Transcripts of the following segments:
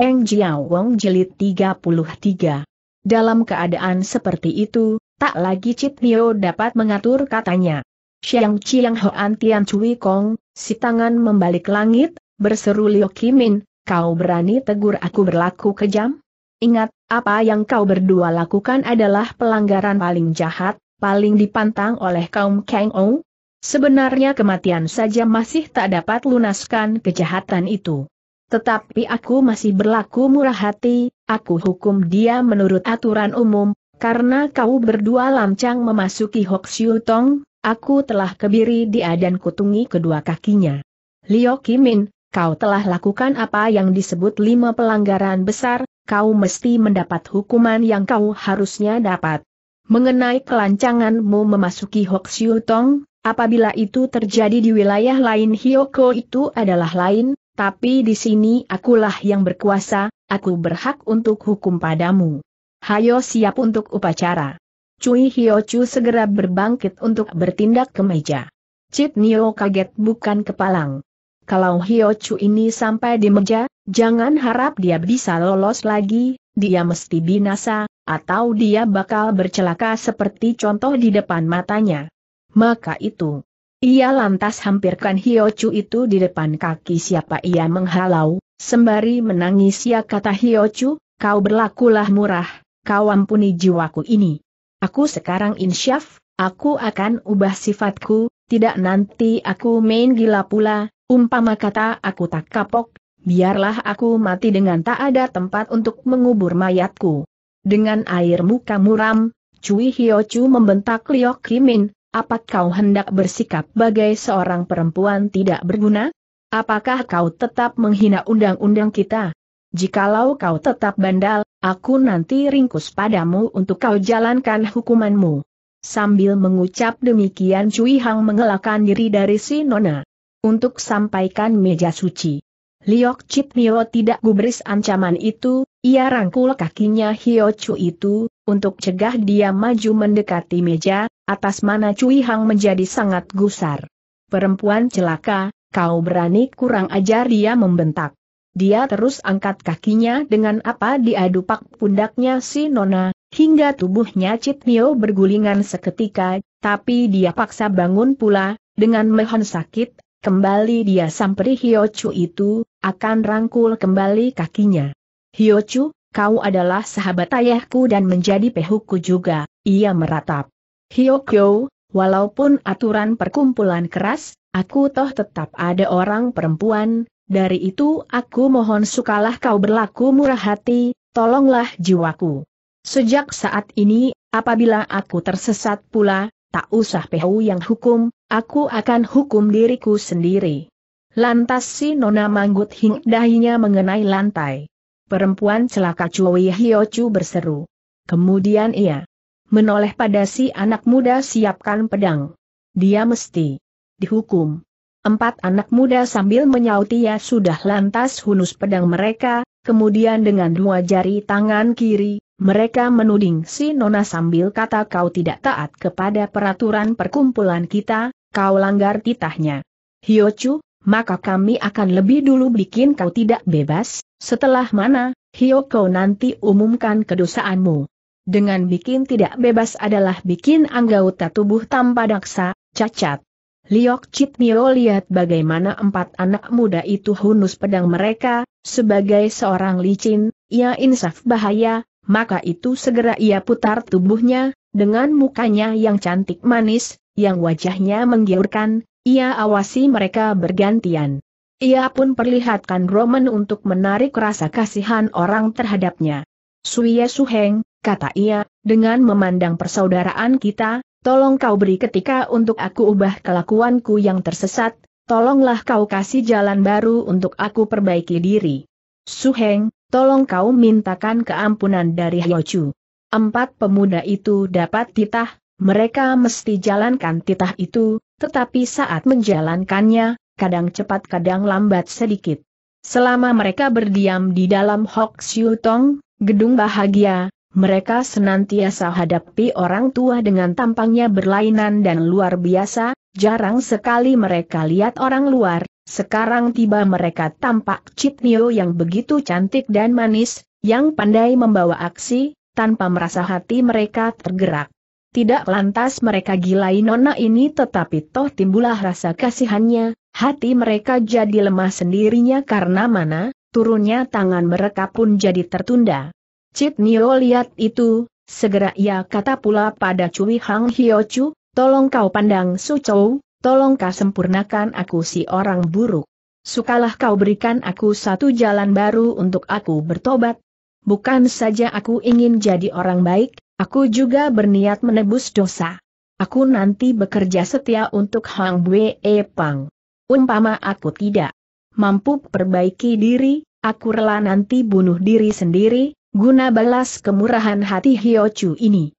Eng Jiao Wong Jilid 33. Dalam keadaan seperti itu, tak lagi Cip Nio dapat mengatur katanya. Xiang Chiang Hoan Tian Cui Kong, si tangan membalik langit, berseru Liu Kimin, kau berani tegur aku berlaku kejam? Ingat, apa yang kau berdua lakukan adalah pelanggaran paling jahat, paling dipantang oleh kaum Kang Ou. Sebenarnya kematian saja masih tak dapat lunaskan kejahatan itu. Tetapi aku masih berlaku murah hati, aku hukum dia menurut aturan umum, karena kau berdua lancang memasuki Siu Tong, aku telah kebiri dia dan kutungi kedua kakinya. Liu Kimin, kau telah lakukan apa yang disebut lima pelanggaran besar, kau mesti mendapat hukuman yang kau harusnya dapat. Mengenai kelancanganmu memasuki Siu Tong, apabila itu terjadi di wilayah lain Hyoko itu adalah lain, tapi di sini akulah yang berkuasa, aku berhak untuk hukum padamu. Hayo siap untuk upacara. Cui Hio Chu segera berbangkit untuk bertindak ke meja. Cit Nio kaget bukan kepalang. Kalau Hio Chu ini sampai di meja, jangan harap dia bisa lolos lagi, dia mesti binasa, atau dia bakal bercelaka seperti contoh di depan matanya. Maka itu, ia lantas hampirkan Chu itu di depan kaki siapa ia menghalau, sembari menangis ia kata Chu, kau berlakulah murah, kau ampuni jiwaku ini. Aku sekarang insyaf, aku akan ubah sifatku, tidak nanti aku main gila pula, umpama kata aku tak kapok, biarlah aku mati dengan tak ada tempat untuk mengubur mayatku. Dengan air muka muram, Cui Chu membentak Liok Kimin, apa kau hendak bersikap bagai seorang perempuan tidak berguna? Apakah kau tetap menghina undang-undang kita? Jikalau kau tetap bandal, aku nanti ringkus padamu untuk kau jalankan hukumanmu. Sambil mengucap demikian Cui Hang mengelakkan diri dari si Nona. Untuk sampaikan meja suci. Liok Chit Nio tidak gubris ancaman itu, ia rangkul kakinya Hio Chu itu, untuk cegah dia maju mendekati meja, atas mana Cui Hang menjadi sangat gusar. Perempuan celaka, kau berani kurang ajar dia membentak. Dia terus angkat kakinya dengan apa diadu pak pundaknya si Nona, hingga tubuhnya Cip Nio bergulingan seketika, tapi dia paksa bangun pula, dengan mehon sakit, kembali dia samperi Chu itu, akan rangkul kembali kakinya. Hio Chu, kau adalah sahabat ayahku dan menjadi pehuku juga, ia meratap. Hyokyo, walaupun aturan perkumpulan keras, aku toh tetap ada orang perempuan, dari itu aku mohon sukalah kau berlaku murah hati, tolonglah jiwaku. Sejak saat ini, apabila aku tersesat pula, tak usah pehu yang hukum, aku akan hukum diriku sendiri. Lantas si Nona Manggut hing dahinya mengenai lantai. Perempuan celaka Cui Hiochu berseru. Kemudian ia menoleh pada si anak muda siapkan pedang. Dia mesti dihukum. Empat anak muda sambil menyauti ya sudah lantas hunus pedang mereka, kemudian dengan dua jari tangan kiri, mereka menuding si Nona sambil kata kau tidak taat kepada peraturan perkumpulan kita, kau langgar titahnya. Hiochu, maka kami akan lebih dulu bikin kau tidak bebas, setelah mana, Hioko nanti umumkan kedosaanmu dengan bikin tidak bebas adalah bikin anggota tubuh tanpa daksa, cacat. Liok Chit Nio lihat bagaimana empat anak muda itu hunus pedang mereka, sebagai seorang licin, ia insaf bahaya, maka itu segera ia putar tubuhnya, dengan mukanya yang cantik manis, yang wajahnya menggiurkan, ia awasi mereka bergantian. Ia pun perlihatkan Roman untuk menarik rasa kasihan orang terhadapnya. Suye Suheng, kata ia, dengan memandang persaudaraan kita, tolong kau beri ketika untuk aku ubah kelakuanku yang tersesat, tolonglah kau kasih jalan baru untuk aku perbaiki diri. Suheng, tolong kau mintakan keampunan dari Hyochu. Empat pemuda itu dapat titah, mereka mesti jalankan titah itu, tetapi saat menjalankannya, kadang cepat kadang lambat sedikit. Selama mereka berdiam di dalam Hok Siu Tong, Gedung Bahagia, mereka senantiasa hadapi orang tua dengan tampangnya berlainan dan luar biasa, jarang sekali mereka lihat orang luar, sekarang tiba mereka tampak Citnio yang begitu cantik dan manis, yang pandai membawa aksi, tanpa merasa hati mereka tergerak. Tidak lantas mereka gilai nona ini tetapi toh timbullah rasa kasihannya, hati mereka jadi lemah sendirinya karena mana, turunnya tangan mereka pun jadi tertunda. Cip Nio lihat itu, segera ia kata pula pada Cui Hang Hio Chu, tolong kau pandang Su Chou, tolong kau sempurnakan aku si orang buruk. Sukalah kau berikan aku satu jalan baru untuk aku bertobat. Bukan saja aku ingin jadi orang baik, aku juga berniat menebus dosa. Aku nanti bekerja setia untuk Hang Bue e Pang. Umpama aku tidak mampu perbaiki diri, aku rela nanti bunuh diri sendiri, guna balas kemurahan hati Hiochu ini.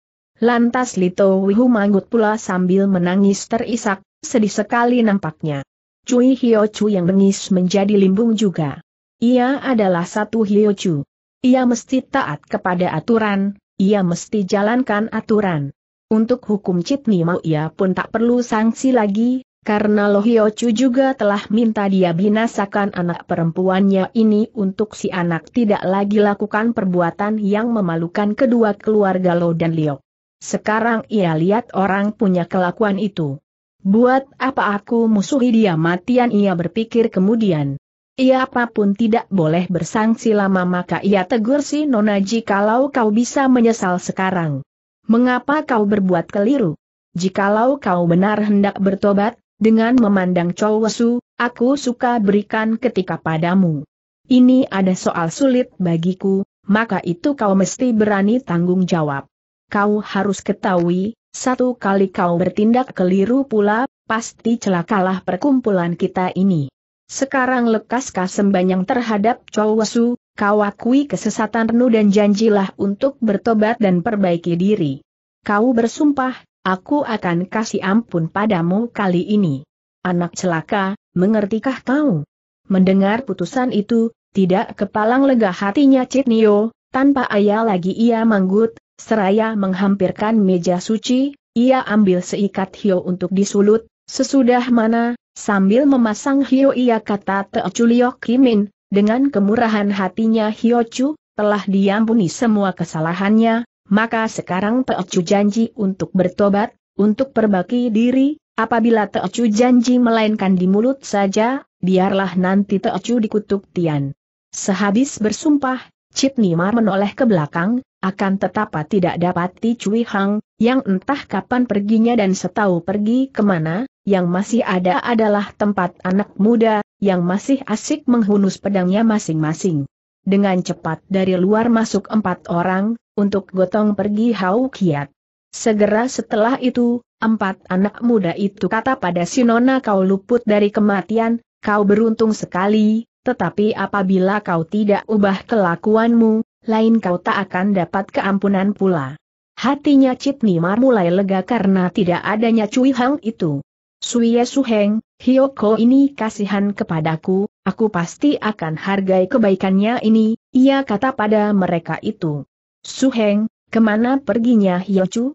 Lantas Lito Wihu manggut pula sambil menangis terisak, sedih sekali nampaknya. Cui Hiochu yang bengis menjadi limbung juga. Ia adalah satu Hiochu. Ia mesti taat kepada aturan, ia mesti jalankan aturan. Untuk hukum Citni mau ia pun tak perlu sanksi lagi, karena Lo Chu juga telah minta dia binasakan anak perempuannya ini untuk si anak tidak lagi lakukan perbuatan yang memalukan kedua keluarga Lo dan Leo. Sekarang ia lihat orang punya kelakuan itu. Buat apa aku musuhi dia matian ia berpikir kemudian. Ia apapun tidak boleh bersangsi lama maka ia tegur si Nona kalau kau bisa menyesal sekarang. Mengapa kau berbuat keliru? Jikalau kau benar hendak bertobat, dengan memandang Chow Wesu, aku suka berikan ketika padamu. Ini ada soal sulit bagiku, maka itu kau mesti berani tanggung jawab. Kau harus ketahui, satu kali kau bertindak keliru pula, pasti celakalah perkumpulan kita ini. Sekarang lekas sembanyang terhadap Chow Wesu, kau akui kesesatan Renu dan janjilah untuk bertobat dan perbaiki diri. Kau bersumpah, Aku akan kasih ampun padamu kali ini. Anak celaka, mengertikah kau? Mendengar putusan itu, tidak kepalang lega hatinya Cik Citnio, tanpa ayah lagi ia manggut, seraya menghampirkan meja suci, ia ambil seikat hio untuk disulut, sesudah mana, sambil memasang hio ia kata Teoculiok Kimin, dengan kemurahan hatinya Hiochu, telah diampuni semua kesalahannya, maka sekarang Teocu janji untuk bertobat, untuk perbaiki diri, apabila Teocu janji melainkan di mulut saja, biarlah nanti Teocu dikutuk Tian. Sehabis bersumpah, Cip Nimar menoleh ke belakang, akan tetapi tidak dapati Cui Hang, yang entah kapan perginya dan setahu pergi kemana, yang masih ada adalah tempat anak muda, yang masih asik menghunus pedangnya masing-masing. Dengan cepat dari luar masuk empat orang, untuk gotong pergi Hau Kiat. Segera setelah itu, empat anak muda itu kata pada si nona kau luput dari kematian, kau beruntung sekali, tetapi apabila kau tidak ubah kelakuanmu, lain kau tak akan dapat keampunan pula. Hatinya Cip Nimar mulai lega karena tidak adanya Cui Hang itu. Suye Suheng, Hyoko ini kasihan kepadaku, aku pasti akan hargai kebaikannya ini, ia kata pada mereka itu. Suheng, kemana perginya Hyochu?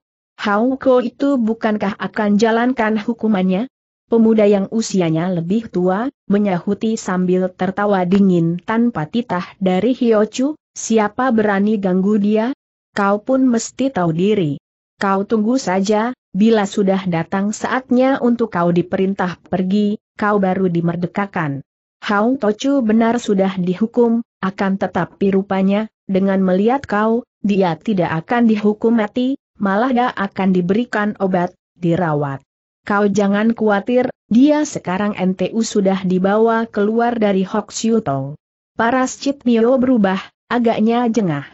Ko itu bukankah akan jalankan hukumannya? Pemuda yang usianya lebih tua, menyahuti sambil tertawa dingin tanpa titah dari Hyochu, siapa berani ganggu dia? Kau pun mesti tahu diri. Kau tunggu saja, bila sudah datang saatnya untuk kau diperintah pergi, kau baru dimerdekakan. Hau Tochu benar sudah dihukum, akan tetapi rupanya, dengan melihat kau, dia tidak akan dihukum mati, malah dia akan diberikan obat, dirawat. Kau jangan khawatir, dia sekarang NTU sudah dibawa keluar dari Hoksutong. Paras Citmio berubah, agaknya jengah.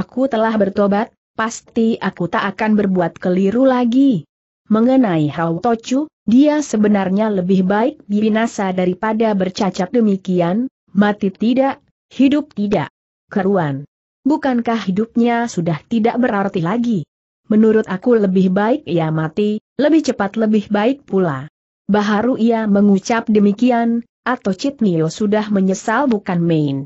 Aku telah bertobat, pasti aku tak akan berbuat keliru lagi. Mengenai Hao Tochu, dia sebenarnya lebih baik binasa daripada bercacat demikian, mati tidak, hidup tidak. Keruan. Bukankah hidupnya sudah tidak berarti lagi? Menurut aku lebih baik ia mati, lebih cepat lebih baik pula. Baharu ia mengucap demikian, atau Citnio sudah menyesal bukan main.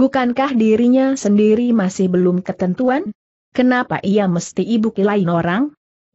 Bukankah dirinya sendiri masih belum ketentuan? Kenapa ia mesti ibu lain orang?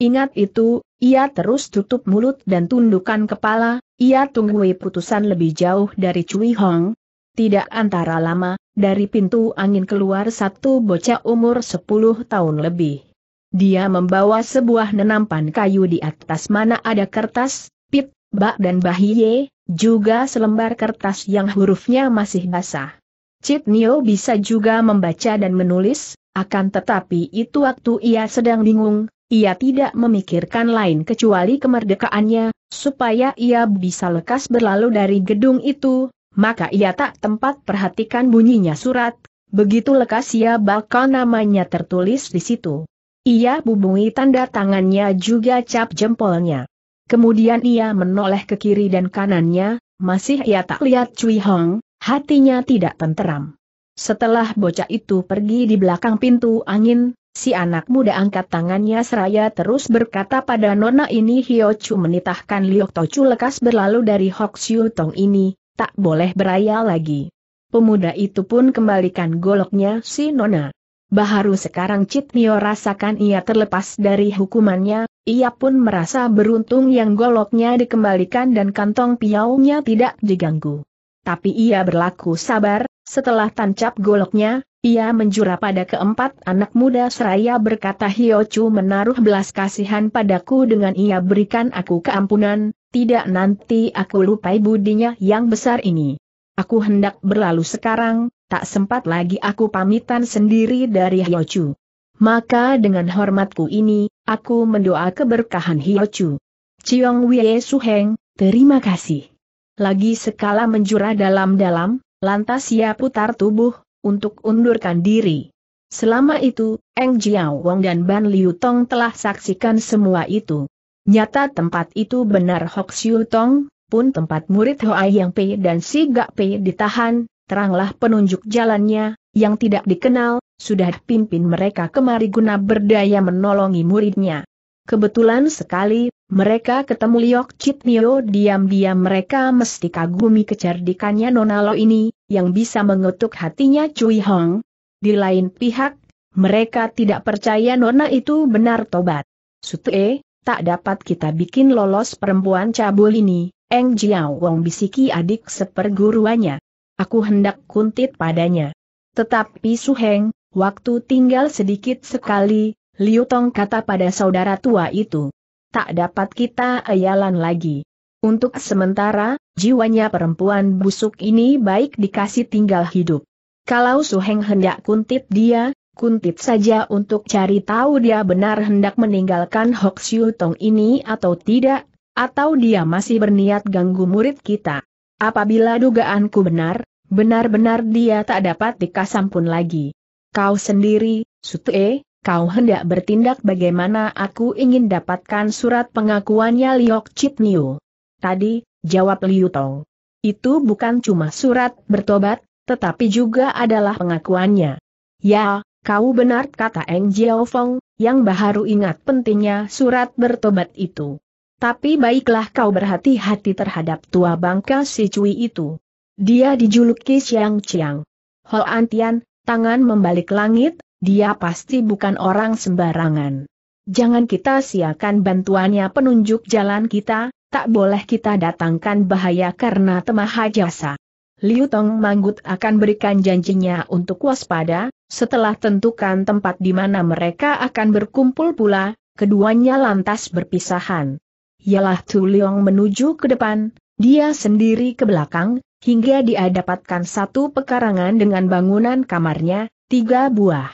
Ingat itu, ia terus tutup mulut dan tundukkan kepala, ia tunggui putusan lebih jauh dari Cui Hong. Tidak antara lama, dari pintu angin keluar satu bocah umur 10 tahun lebih. Dia membawa sebuah nenampan kayu di atas mana ada kertas, pip, bak dan bahiye, juga selembar kertas yang hurufnya masih basah. Cit Nio bisa juga membaca dan menulis, akan tetapi itu waktu ia sedang bingung, ia tidak memikirkan lain kecuali kemerdekaannya, supaya ia bisa lekas berlalu dari gedung itu, maka ia tak tempat perhatikan bunyinya surat, begitu lekas ia bakal namanya tertulis di situ. Ia bubungi tanda tangannya juga cap jempolnya. Kemudian ia menoleh ke kiri dan kanannya, masih ia tak lihat Cui Hong, hatinya tidak tenteram. Setelah bocah itu pergi di belakang pintu angin, si anak muda angkat tangannya seraya terus berkata pada nona ini Hio Chu menitahkan Liok Tochu lekas berlalu dari Hok Siu Tong ini, Tak boleh beraya lagi. Pemuda itu pun kembalikan goloknya si Nona. Baharu sekarang Citnio rasakan ia terlepas dari hukumannya, ia pun merasa beruntung yang goloknya dikembalikan dan kantong piaunya tidak diganggu. Tapi ia berlaku sabar, setelah tancap goloknya, ia menjura pada keempat anak muda seraya berkata Hiochu menaruh belas kasihan padaku dengan ia berikan aku keampunan, tidak nanti aku lupai budinya yang besar ini. Aku hendak berlalu sekarang, tak sempat lagi aku pamitan sendiri dari Hyochu. Maka dengan hormatku ini, aku mendoa keberkahan Hyochu. Chiong Wei Suheng, terima kasih. Lagi sekala menjura dalam-dalam, lantas ia putar tubuh, untuk undurkan diri. Selama itu, Eng Jiao Wong dan Ban Liu Tong telah saksikan semua itu. Nyata tempat itu benar Hok Siu Tong, pun tempat murid Hoa Yang Pei dan Si Gak Pei ditahan, teranglah penunjuk jalannya, yang tidak dikenal, sudah pimpin mereka kemari guna berdaya menolongi muridnya. Kebetulan sekali, mereka ketemu Liok Chit Nio diam-diam mereka mesti kagumi kecerdikannya Nona Lo ini, yang bisa mengetuk hatinya Cui Hong. Di lain pihak, mereka tidak percaya Nona itu benar tobat. Sute, tak dapat kita bikin lolos perempuan cabul ini, Eng Jiao Wong bisiki adik seperguruannya. Aku hendak kuntit padanya. Tetapi Su Heng, waktu tinggal sedikit sekali, Liu Tong kata pada saudara tua itu. Tak dapat kita ayalan lagi. Untuk sementara, jiwanya perempuan busuk ini baik dikasih tinggal hidup. Kalau Su Heng hendak kuntit dia, Kuntit saja untuk cari tahu dia benar hendak meninggalkan Hok Siu Tong ini atau tidak, atau dia masih berniat ganggu murid kita. Apabila dugaanku benar, benar-benar dia tak dapat dikasampun lagi. Kau sendiri, Sute, kau hendak bertindak bagaimana aku ingin dapatkan surat pengakuannya Liok Chit Niu. Tadi, jawab Liu Tong. Itu bukan cuma surat bertobat, tetapi juga adalah pengakuannya. Ya, Kau benar kata Eng Jiaofeng yang baharu ingat pentingnya surat bertobat itu. Tapi baiklah kau berhati-hati terhadap tua bangka si Cui itu. Dia dijuluki Siang Chiang. Ho Antian, tangan membalik langit, dia pasti bukan orang sembarangan. Jangan kita siakan bantuannya penunjuk jalan kita, tak boleh kita datangkan bahaya karena temah jasa. Liu Tong Manggut akan berikan janjinya untuk waspada, setelah tentukan tempat di mana mereka akan berkumpul pula, keduanya lantas berpisahan. Yalah Tu Leong menuju ke depan, dia sendiri ke belakang, hingga dia dapatkan satu pekarangan dengan bangunan kamarnya, tiga buah.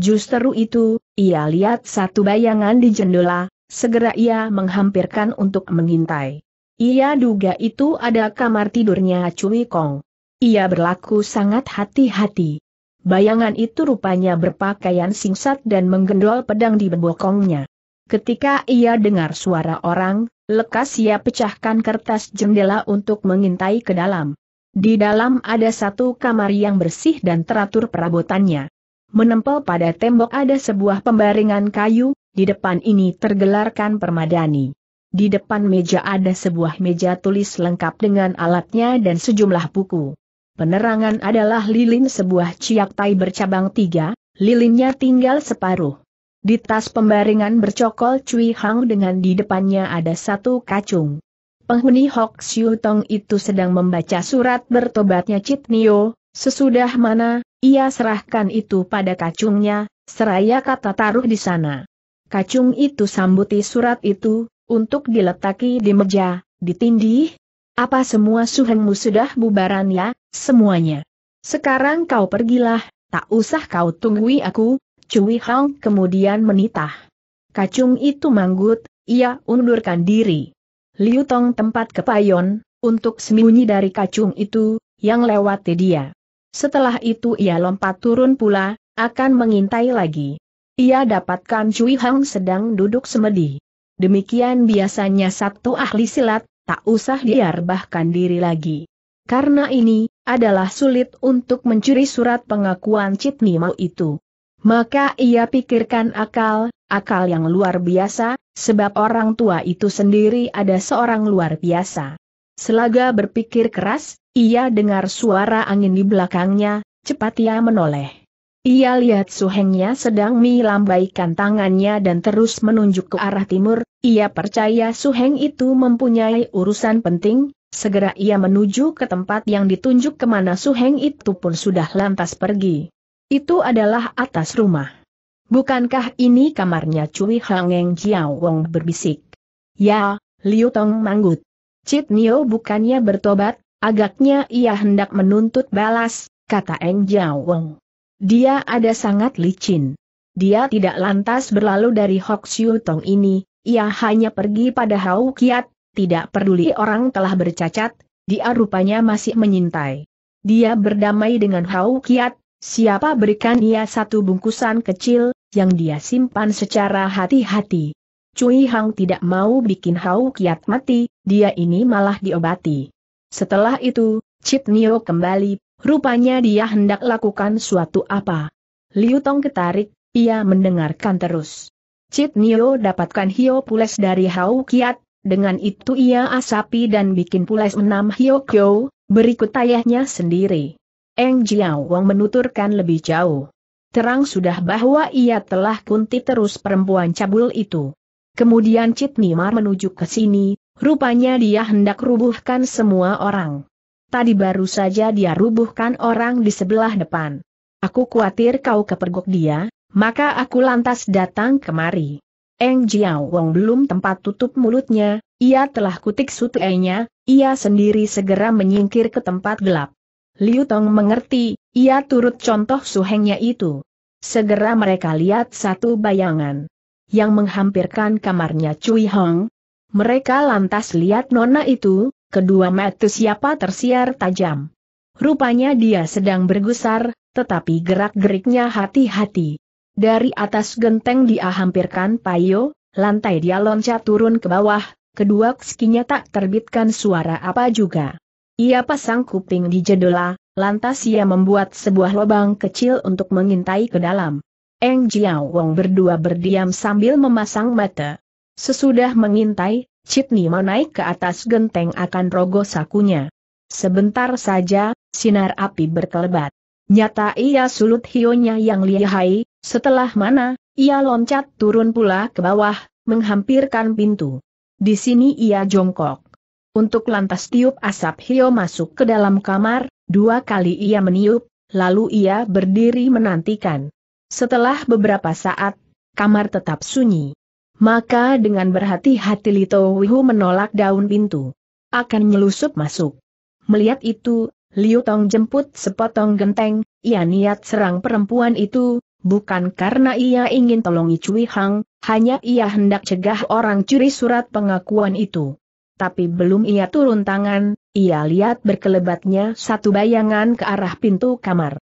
Justru itu, ia lihat satu bayangan di jendela, segera ia menghampirkan untuk mengintai. Ia duga itu ada kamar tidurnya Cui Kong. Ia berlaku sangat hati-hati. Bayangan itu rupanya berpakaian singkat dan menggendol pedang di bokongnya. Ketika ia dengar suara orang, lekas ia pecahkan kertas jendela untuk mengintai ke dalam. Di dalam ada satu kamar yang bersih dan teratur perabotannya. Menempel pada tembok ada sebuah pembaringan kayu, di depan ini tergelarkan permadani. Di depan meja ada sebuah meja tulis lengkap dengan alatnya dan sejumlah buku. Penerangan adalah lilin sebuah ciak tai bercabang tiga, lilinnya tinggal separuh. Di tas pembaringan bercokol Cui Hang dengan di depannya ada satu kacung. Penghuni Hok Siu Tong itu sedang membaca surat bertobatnya Cit Nio, sesudah mana, ia serahkan itu pada kacungnya, seraya kata taruh di sana. Kacung itu sambuti surat itu, untuk diletaki di meja, ditindih. Apa semua suhengmu sudah bubaran ya? semuanya. Sekarang kau pergilah, tak usah kau tunggui aku, Cui Hang kemudian menitah. Kacung itu manggut, ia undurkan diri. Liu Tong tempat kepayon, untuk sembunyi dari kacung itu, yang lewati dia. Setelah itu ia lompat turun pula, akan mengintai lagi. Ia dapatkan Cui Hang sedang duduk semedi. Demikian biasanya satu ahli silat, tak usah diarbahkan diri lagi. Karena ini, adalah sulit untuk mencuri surat pengakuan Citnimo itu. Maka ia pikirkan akal, akal yang luar biasa, sebab orang tua itu sendiri ada seorang luar biasa. Selaga berpikir keras, ia dengar suara angin di belakangnya, cepat ia menoleh. Ia lihat suhengnya sedang melambaikan tangannya dan terus menunjuk ke arah timur, ia percaya suheng itu mempunyai urusan penting, Segera ia menuju ke tempat yang ditunjuk kemana Su Heng itu pun sudah lantas pergi. Itu adalah atas rumah. Bukankah ini kamarnya Cui Hangeng Jiao Wong berbisik? Ya, Liu Tong manggut. Cit Nio bukannya bertobat, agaknya ia hendak menuntut balas, kata Eng Jiao Wong. Dia ada sangat licin. Dia tidak lantas berlalu dari Hok Siu Tong ini, ia hanya pergi pada Hau Kiat, tidak peduli orang telah bercacat, dia rupanya masih menyintai. Dia berdamai dengan Hau Kiat, siapa berikan ia satu bungkusan kecil, yang dia simpan secara hati-hati. Cui Hang tidak mau bikin Hau Kiat mati, dia ini malah diobati. Setelah itu, Cit Nio kembali, rupanya dia hendak lakukan suatu apa. Liu Tong ketarik, ia mendengarkan terus. Cit Nio dapatkan Hio Pules dari Hau Kiat, dengan itu ia asapi dan bikin pulas enam Hyokyo, berikut ayahnya sendiri. Eng Jiao Wong menuturkan lebih jauh. Terang sudah bahwa ia telah kunti terus perempuan cabul itu. Kemudian Cit Nimar menuju ke sini, rupanya dia hendak rubuhkan semua orang. Tadi baru saja dia rubuhkan orang di sebelah depan. Aku khawatir kau kepergok dia, maka aku lantas datang kemari. Eng Jiao Wong belum tempat tutup mulutnya, ia telah kutik sutenya, ia sendiri segera menyingkir ke tempat gelap. Liu Tong mengerti, ia turut contoh suhengnya itu. Segera mereka lihat satu bayangan yang menghampirkan kamarnya Cui Hong. Mereka lantas lihat nona itu, kedua mata siapa tersiar tajam. Rupanya dia sedang bergusar, tetapi gerak-geriknya hati-hati. Dari atas genteng dia hampirkan payo, lantai dia loncat turun ke bawah, kedua kskinya tak terbitkan suara apa juga. Ia pasang kuping di jendela, lantas ia membuat sebuah lubang kecil untuk mengintai ke dalam. Eng Jiao Wong berdua berdiam sambil memasang mata. Sesudah mengintai, Cipni mau naik ke atas genteng akan rogo sakunya. Sebentar saja, sinar api berkelebat. Nyata ia sulut hionya yang lihai, setelah mana, ia loncat turun pula ke bawah, menghampirkan pintu. Di sini ia jongkok. Untuk lantas tiup asap Hio masuk ke dalam kamar, dua kali ia meniup, lalu ia berdiri menantikan. Setelah beberapa saat, kamar tetap sunyi. Maka dengan berhati-hati Lito Wihu menolak daun pintu. Akan nyelusup masuk. Melihat itu, Liu Tong jemput sepotong genteng, ia niat serang perempuan itu, bukan karena ia ingin tolongi Cui Hang, hanya ia hendak cegah orang curi surat pengakuan itu. Tapi belum ia turun tangan, ia lihat berkelebatnya satu bayangan ke arah pintu kamar.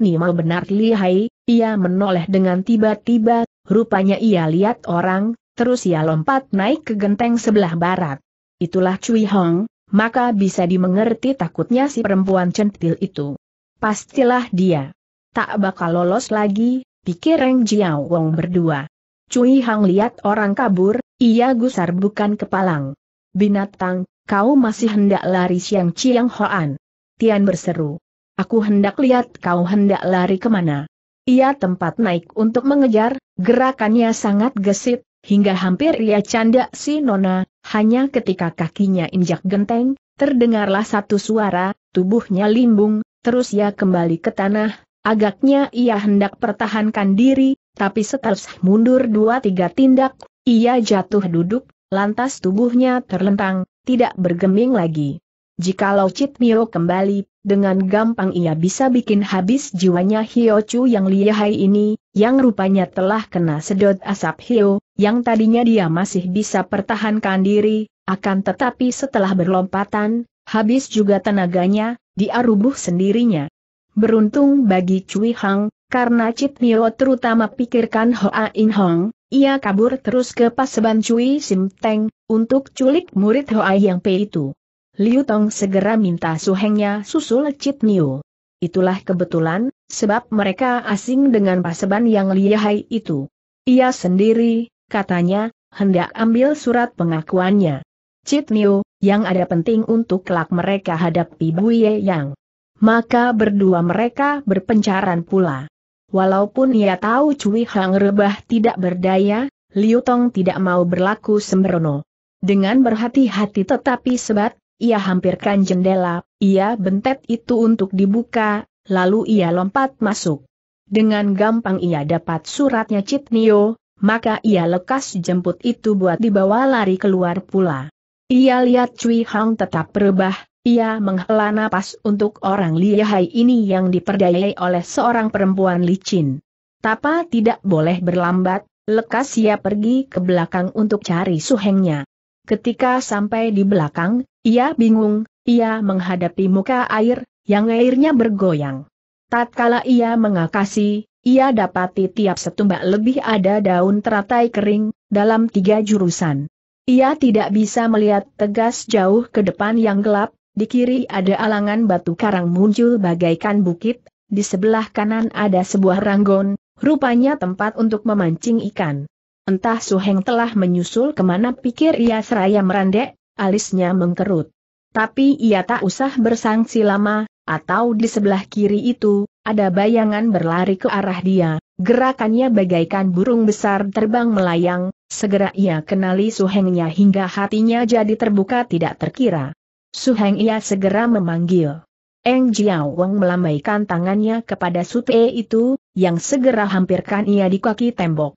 ni mau benar lihai, ia menoleh dengan tiba-tiba, rupanya ia lihat orang, terus ia lompat naik ke genteng sebelah barat. Itulah Cui Hong, maka bisa dimengerti takutnya si perempuan centil itu. Pastilah dia tak bakal lolos lagi, pikir Reng Jiao Wong berdua. Cui Hang lihat orang kabur, ia gusar bukan kepalang. Binatang, kau masih hendak lari siang Ciang Hoan. Tian berseru. Aku hendak lihat kau hendak lari kemana. Ia tempat naik untuk mengejar, gerakannya sangat gesit, hingga hampir ia canda si Nona, hanya ketika kakinya injak genteng, terdengarlah satu suara, tubuhnya limbung, terus ia kembali ke tanah, Agaknya ia hendak pertahankan diri, tapi setelah mundur dua tiga tindak, ia jatuh duduk, lantas tubuhnya terlentang, tidak bergeming lagi. Jikalau Cit Mio kembali, dengan gampang ia bisa bikin habis jiwanya Hio Chu yang lihai ini, yang rupanya telah kena sedot asap Hio, yang tadinya dia masih bisa pertahankan diri, akan tetapi setelah berlompatan, habis juga tenaganya, dia rubuh sendirinya. Beruntung bagi Cui Hang, karena Chit Nio terutama pikirkan Hoa In Hong, ia kabur terus ke paseban Cui Sim Teng, untuk culik murid Hoa Yang Pei itu. Liu Tong segera minta suhengnya susul Chit Nio. Itulah kebetulan, sebab mereka asing dengan paseban yang lihai itu. Ia sendiri, katanya, hendak ambil surat pengakuannya. Chit Nio, yang ada penting untuk kelak mereka hadapi Buye Yang maka berdua mereka berpencaran pula. Walaupun ia tahu Cui Hang Rebah tidak berdaya, Liu Tong tidak mau berlaku sembrono. Dengan berhati-hati tetapi sebat, ia hampirkan jendela, ia bentet itu untuk dibuka, lalu ia lompat masuk. Dengan gampang ia dapat suratnya Citnio, maka ia lekas jemput itu buat dibawa lari keluar pula. Ia lihat Cui Hang tetap rebah. Ia menghela napas untuk orang lihai ini yang diperdayai oleh seorang perempuan licin. Tapa tidak boleh berlambat, lekas ia pergi ke belakang untuk cari suhengnya. Ketika sampai di belakang, ia bingung, ia menghadapi muka air, yang airnya bergoyang. Tatkala ia mengakasi, ia dapati tiap setumbak lebih ada daun teratai kering, dalam tiga jurusan. Ia tidak bisa melihat tegas jauh ke depan yang gelap, di kiri ada alangan batu karang muncul bagaikan bukit, di sebelah kanan ada sebuah ranggon, rupanya tempat untuk memancing ikan. Entah Suheng telah menyusul kemana pikir ia seraya merandek, alisnya mengkerut. Tapi ia tak usah bersangsi lama, atau di sebelah kiri itu, ada bayangan berlari ke arah dia, gerakannya bagaikan burung besar terbang melayang, segera ia kenali Suhengnya hingga hatinya jadi terbuka tidak terkira. Su Suheng ia segera memanggil. Eng Jiao Wang melambaikan tangannya kepada Sutee itu, yang segera hampirkan ia di kaki tembok.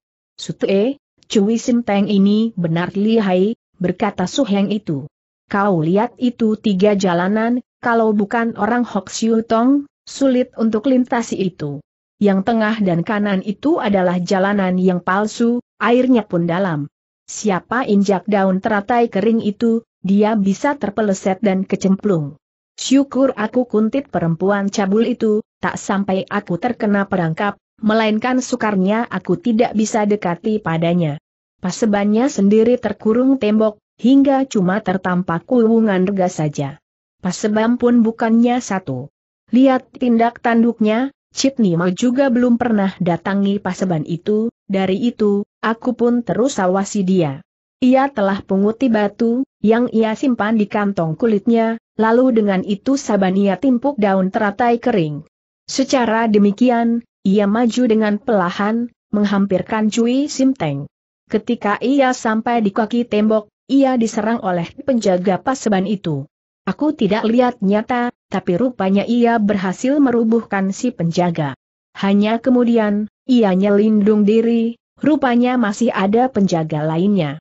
E, Cui Sim Teng ini benar lihai, berkata Su Suheng itu. Kau lihat itu tiga jalanan, kalau bukan orang Hok Siu Tong, sulit untuk lintasi itu. Yang tengah dan kanan itu adalah jalanan yang palsu, airnya pun dalam. Siapa injak daun teratai kering itu, dia bisa terpeleset dan kecemplung. Syukur aku kuntit perempuan cabul itu, tak sampai aku terkena perangkap, melainkan sukarnya aku tidak bisa dekati padanya. Pasebannya sendiri terkurung tembok, hingga cuma tertampak kulungan rega saja. Pasebam pun bukannya satu. Lihat tindak tanduknya, Nima juga belum pernah datangi paseban itu, dari itu, aku pun terus awasi dia. Ia telah punguti batu, yang ia simpan di kantong kulitnya, lalu dengan itu saban ia timpuk daun teratai kering. Secara demikian, ia maju dengan pelahan, menghampirkan Cui Simteng. Ketika ia sampai di kaki tembok, ia diserang oleh penjaga paseban itu. Aku tidak lihat nyata, tapi rupanya ia berhasil merubuhkan si penjaga. Hanya kemudian, ia nyelindung diri, rupanya masih ada penjaga lainnya.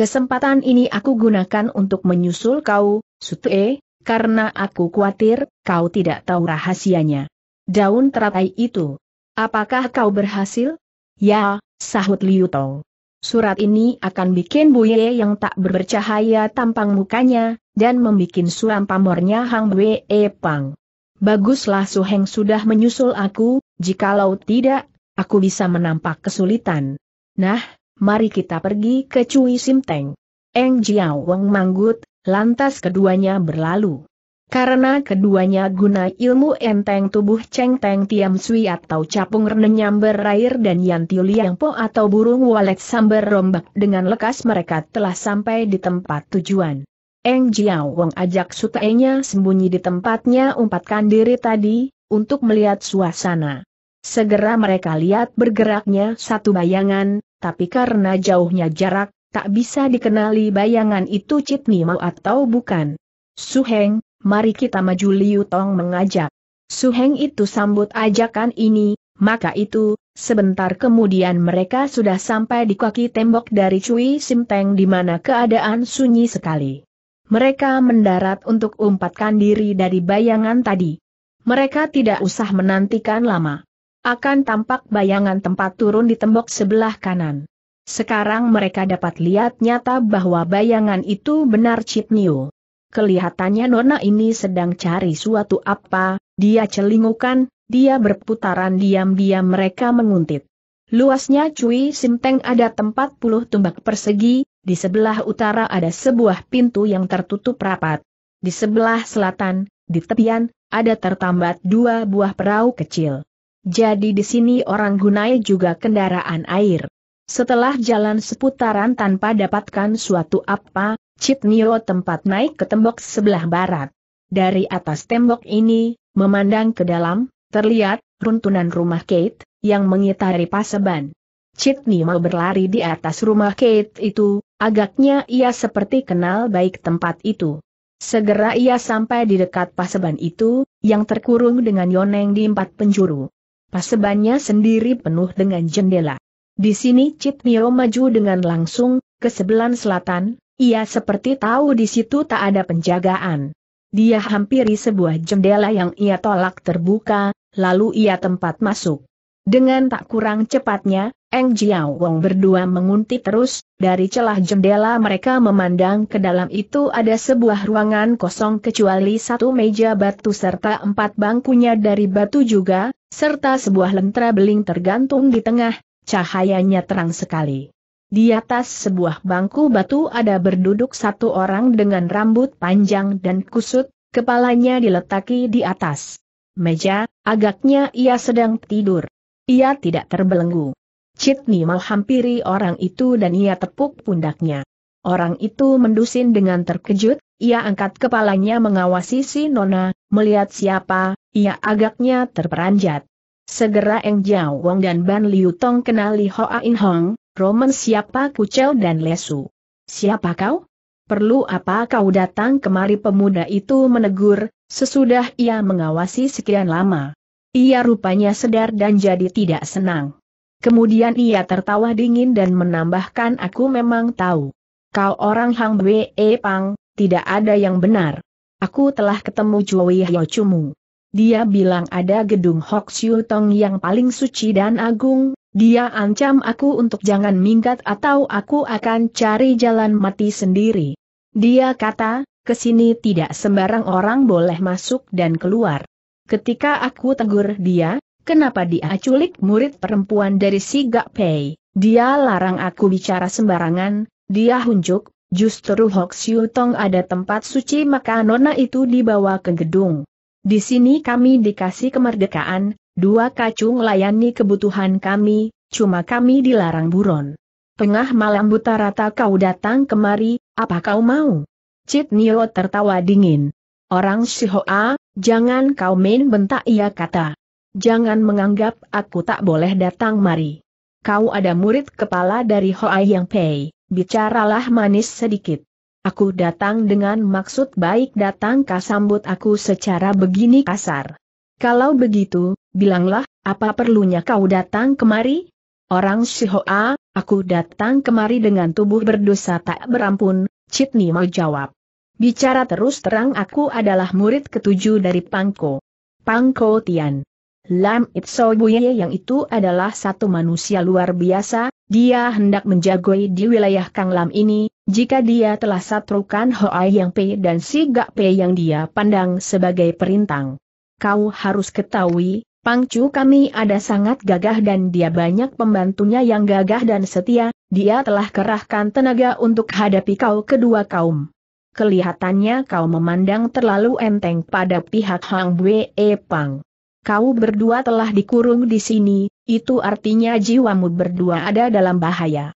Kesempatan ini aku gunakan untuk menyusul kau, Sutue, karena aku khawatir kau tidak tahu rahasianya. Daun teratai itu. Apakah kau berhasil? Ya, sahut Liu Tong. Surat ini akan bikin Buye yang tak bercahaya tampang mukanya, dan membuat suam pamornya Hang Buye e Pang. Baguslah Su Heng sudah menyusul aku, jikalau tidak, aku bisa menampak kesulitan. Nah, mari kita pergi ke Cui Simteng. Eng Jiao Wang manggut, lantas keduanya berlalu. Karena keduanya guna ilmu enteng tubuh Cheng Teng Tiam Sui atau capung renenyam berair dan Tiu Liang Po atau burung walet sambar rombak dengan lekas mereka telah sampai di tempat tujuan. Eng Jiao Wang ajak sutainya sembunyi di tempatnya umpatkan diri tadi, untuk melihat suasana. Segera mereka lihat bergeraknya satu bayangan, tapi karena jauhnya jarak, tak bisa dikenali bayangan itu Citni mau atau bukan. Suheng, mari kita maju Liu Tong mengajak. Suheng itu sambut ajakan ini, maka itu, sebentar kemudian mereka sudah sampai di kaki tembok dari Cui Simteng di mana keadaan sunyi sekali. Mereka mendarat untuk umpatkan diri dari bayangan tadi. Mereka tidak usah menantikan lama akan tampak bayangan tempat turun di tembok sebelah kanan. Sekarang mereka dapat lihat nyata bahwa bayangan itu benar Chip Niu. Kelihatannya Nona ini sedang cari suatu apa, dia celingukan, dia berputaran diam-diam mereka menguntit. Luasnya Cui Simteng ada tempat puluh tumbak persegi, di sebelah utara ada sebuah pintu yang tertutup rapat. Di sebelah selatan, di tepian, ada tertambat dua buah perahu kecil. Jadi di sini orang gunai juga kendaraan air. Setelah jalan seputaran tanpa dapatkan suatu apa, Nio tempat naik ke tembok sebelah barat. Dari atas tembok ini, memandang ke dalam, terlihat runtunan rumah Kate, yang mengitari paseban. Cip mau berlari di atas rumah Kate itu, agaknya ia seperti kenal baik tempat itu. Segera ia sampai di dekat paseban itu, yang terkurung dengan Yoneng di empat penjuru. Pasebannya sendiri penuh dengan jendela. Di sini Cip Mio maju dengan langsung, ke sebelah selatan, ia seperti tahu di situ tak ada penjagaan. Dia hampiri sebuah jendela yang ia tolak terbuka, lalu ia tempat masuk. Dengan tak kurang cepatnya, Eng Jiao Wong berdua mengunti terus, dari celah jendela mereka memandang ke dalam itu ada sebuah ruangan kosong kecuali satu meja batu serta empat bangkunya dari batu juga, serta sebuah lentera beling tergantung di tengah, cahayanya terang sekali. Di atas sebuah bangku batu ada berduduk satu orang dengan rambut panjang dan kusut, kepalanya diletaki di atas meja, agaknya ia sedang tidur. Ia tidak terbelenggu. mau menghampiri orang itu dan ia tepuk pundaknya. Orang itu mendusin dengan terkejut, ia angkat kepalanya mengawasi si Nona, melihat siapa, ia agaknya terperanjat. Segera Eng Jiao Wang dan Ban Liu Tong kenali Hoa In Hong, Roman siapa Kucel dan Lesu. Siapa kau? Perlu apa kau datang kemari pemuda itu menegur, sesudah ia mengawasi sekian lama. Ia rupanya sedar dan jadi tidak senang. Kemudian ia tertawa dingin dan menambahkan aku memang tahu. Kau orang Hang Wei Pang, tidak ada yang benar. Aku telah ketemu Cui Hyo Chumu. Dia bilang ada gedung Hok Siu Tong yang paling suci dan agung, dia ancam aku untuk jangan minggat atau aku akan cari jalan mati sendiri. Dia kata, kesini tidak sembarang orang boleh masuk dan keluar. Ketika aku tegur dia, kenapa dia culik murid perempuan dari si Gak Pei, dia larang aku bicara sembarangan, dia hunjuk, justru Hok Siu Tong ada tempat suci maka nona itu dibawa ke gedung. Di sini kami dikasih kemerdekaan, dua kacung layani kebutuhan kami, cuma kami dilarang buron. Tengah malam buta rata kau datang kemari, apa kau mau? Cit Nio tertawa dingin. Orang Shihoa, jangan kau main bentak ia kata. Jangan menganggap aku tak boleh datang mari. Kau ada murid kepala dari Hoai Yang Pei, bicaralah manis sedikit. Aku datang dengan maksud baik datangkah sambut aku secara begini kasar. Kalau begitu, bilanglah, apa perlunya kau datang kemari? Orang Shihoa, aku datang kemari dengan tubuh berdosa tak berampun, Citni mau jawab. Bicara terus terang aku adalah murid ketujuh dari Pangko. Pangko Tian. Lam Itso Buye yang itu adalah satu manusia luar biasa, dia hendak menjagoi di wilayah Kang Lam ini, jika dia telah satrukan Hoai Yang Pei dan Si Gak Pei yang dia pandang sebagai perintang. Kau harus ketahui, Pangcu kami ada sangat gagah dan dia banyak pembantunya yang gagah dan setia, dia telah kerahkan tenaga untuk hadapi kau kedua kaum. Kelihatannya kau memandang terlalu enteng pada pihak Hang Bue e Pang. Kau berdua telah dikurung di sini, itu artinya jiwamu berdua ada dalam bahaya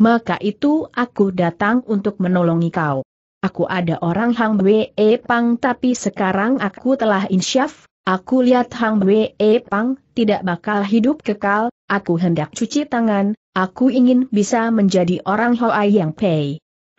maka itu aku datang untuk menolongi kau. Aku ada orang Hang Wee Pang tapi sekarang aku telah insyaf, aku lihat Hang Wee Pang tidak bakal hidup kekal, aku hendak cuci tangan, aku ingin bisa menjadi orang Hoa Yang Pei.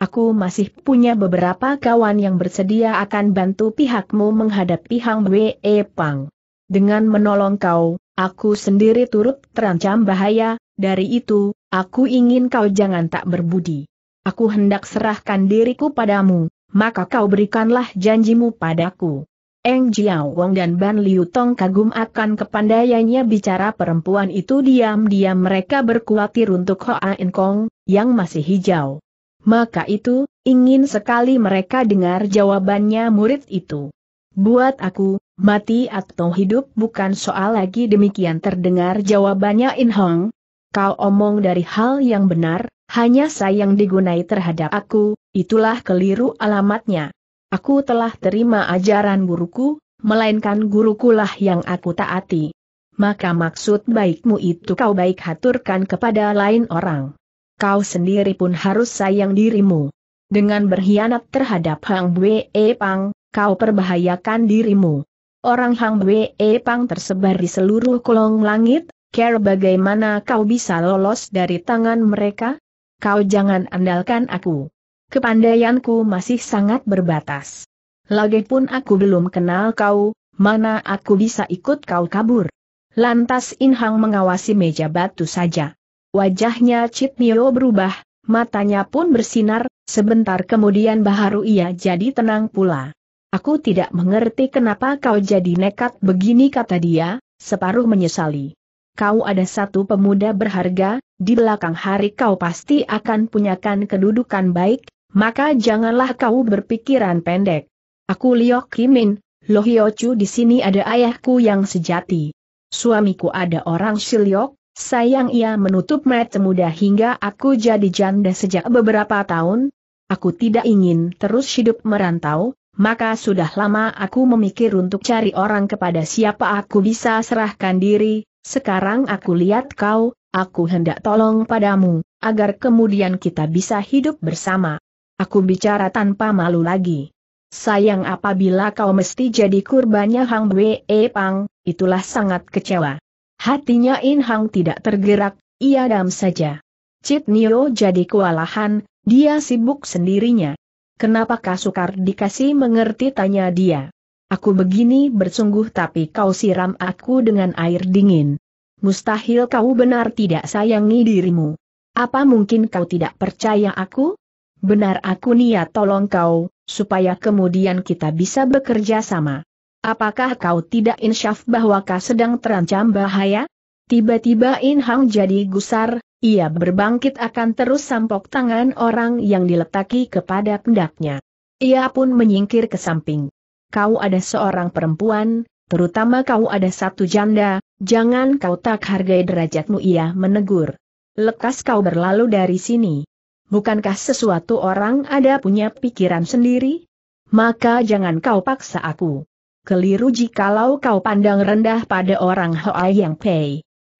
Aku masih punya beberapa kawan yang bersedia akan bantu pihakmu menghadapi Hang Wee Pang. Dengan menolong kau, aku sendiri turut terancam bahaya, dari itu, Aku ingin kau jangan tak berbudi. Aku hendak serahkan diriku padamu, maka kau berikanlah janjimu padaku. Eng Jiao Wong dan Ban Liu Tong kagum akan kepandaiannya bicara perempuan itu diam-diam mereka berkuatir untuk Hoa In Kong, yang masih hijau. Maka itu, ingin sekali mereka dengar jawabannya murid itu. Buat aku, mati atau hidup bukan soal lagi demikian terdengar jawabannya In Hong, kau omong dari hal yang benar, hanya sayang digunai terhadap aku, itulah keliru alamatnya. Aku telah terima ajaran guruku, melainkan gurukulah yang aku taati. Maka maksud baikmu itu kau baik haturkan kepada lain orang. Kau sendiri pun harus sayang dirimu. Dengan berkhianat terhadap Hang Bwe Pang, kau perbahayakan dirimu. Orang Hang Bwe Pang tersebar di seluruh kolong langit, Care bagaimana kau bisa lolos dari tangan mereka? Kau jangan andalkan aku. Kepandaianku masih sangat berbatas. Lagipun aku belum kenal kau, mana aku bisa ikut kau kabur? Lantas Inhang mengawasi meja batu saja. Wajahnya Mio berubah, matanya pun bersinar, sebentar kemudian baharu ia jadi tenang pula. Aku tidak mengerti kenapa kau jadi nekat begini kata dia, separuh menyesali kau ada satu pemuda berharga, di belakang hari kau pasti akan punyakan kedudukan baik, maka janganlah kau berpikiran pendek. Aku Liok Kimin, Lohiochu di sini ada ayahku yang sejati. Suamiku ada orang Shilyok, sayang ia menutup mata muda hingga aku jadi janda sejak beberapa tahun. Aku tidak ingin terus hidup merantau, maka sudah lama aku memikir untuk cari orang kepada siapa aku bisa serahkan diri, sekarang aku lihat kau, aku hendak tolong padamu, agar kemudian kita bisa hidup bersama. Aku bicara tanpa malu lagi. Sayang apabila kau mesti jadi kurbannya Hang Wei Pang, itulah sangat kecewa. Hatinya In Hang tidak tergerak, ia dam saja. Cit Nio jadi kewalahan, dia sibuk sendirinya. Kenapakah sukar dikasih mengerti tanya dia. Aku begini bersungguh tapi kau siram aku dengan air dingin. Mustahil kau benar tidak sayangi dirimu. Apa mungkin kau tidak percaya aku? Benar aku niat tolong kau, supaya kemudian kita bisa bekerja sama. Apakah kau tidak insyaf bahwa kau sedang terancam bahaya? Tiba-tiba In Hang jadi gusar, ia berbangkit akan terus sampok tangan orang yang diletaki kepada pendaknya. Ia pun menyingkir ke samping kau ada seorang perempuan, terutama kau ada satu janda, jangan kau tak hargai derajatmu ia menegur. Lekas kau berlalu dari sini. Bukankah sesuatu orang ada punya pikiran sendiri? Maka jangan kau paksa aku. Keliru jikalau kau pandang rendah pada orang Hoa Yang Pei.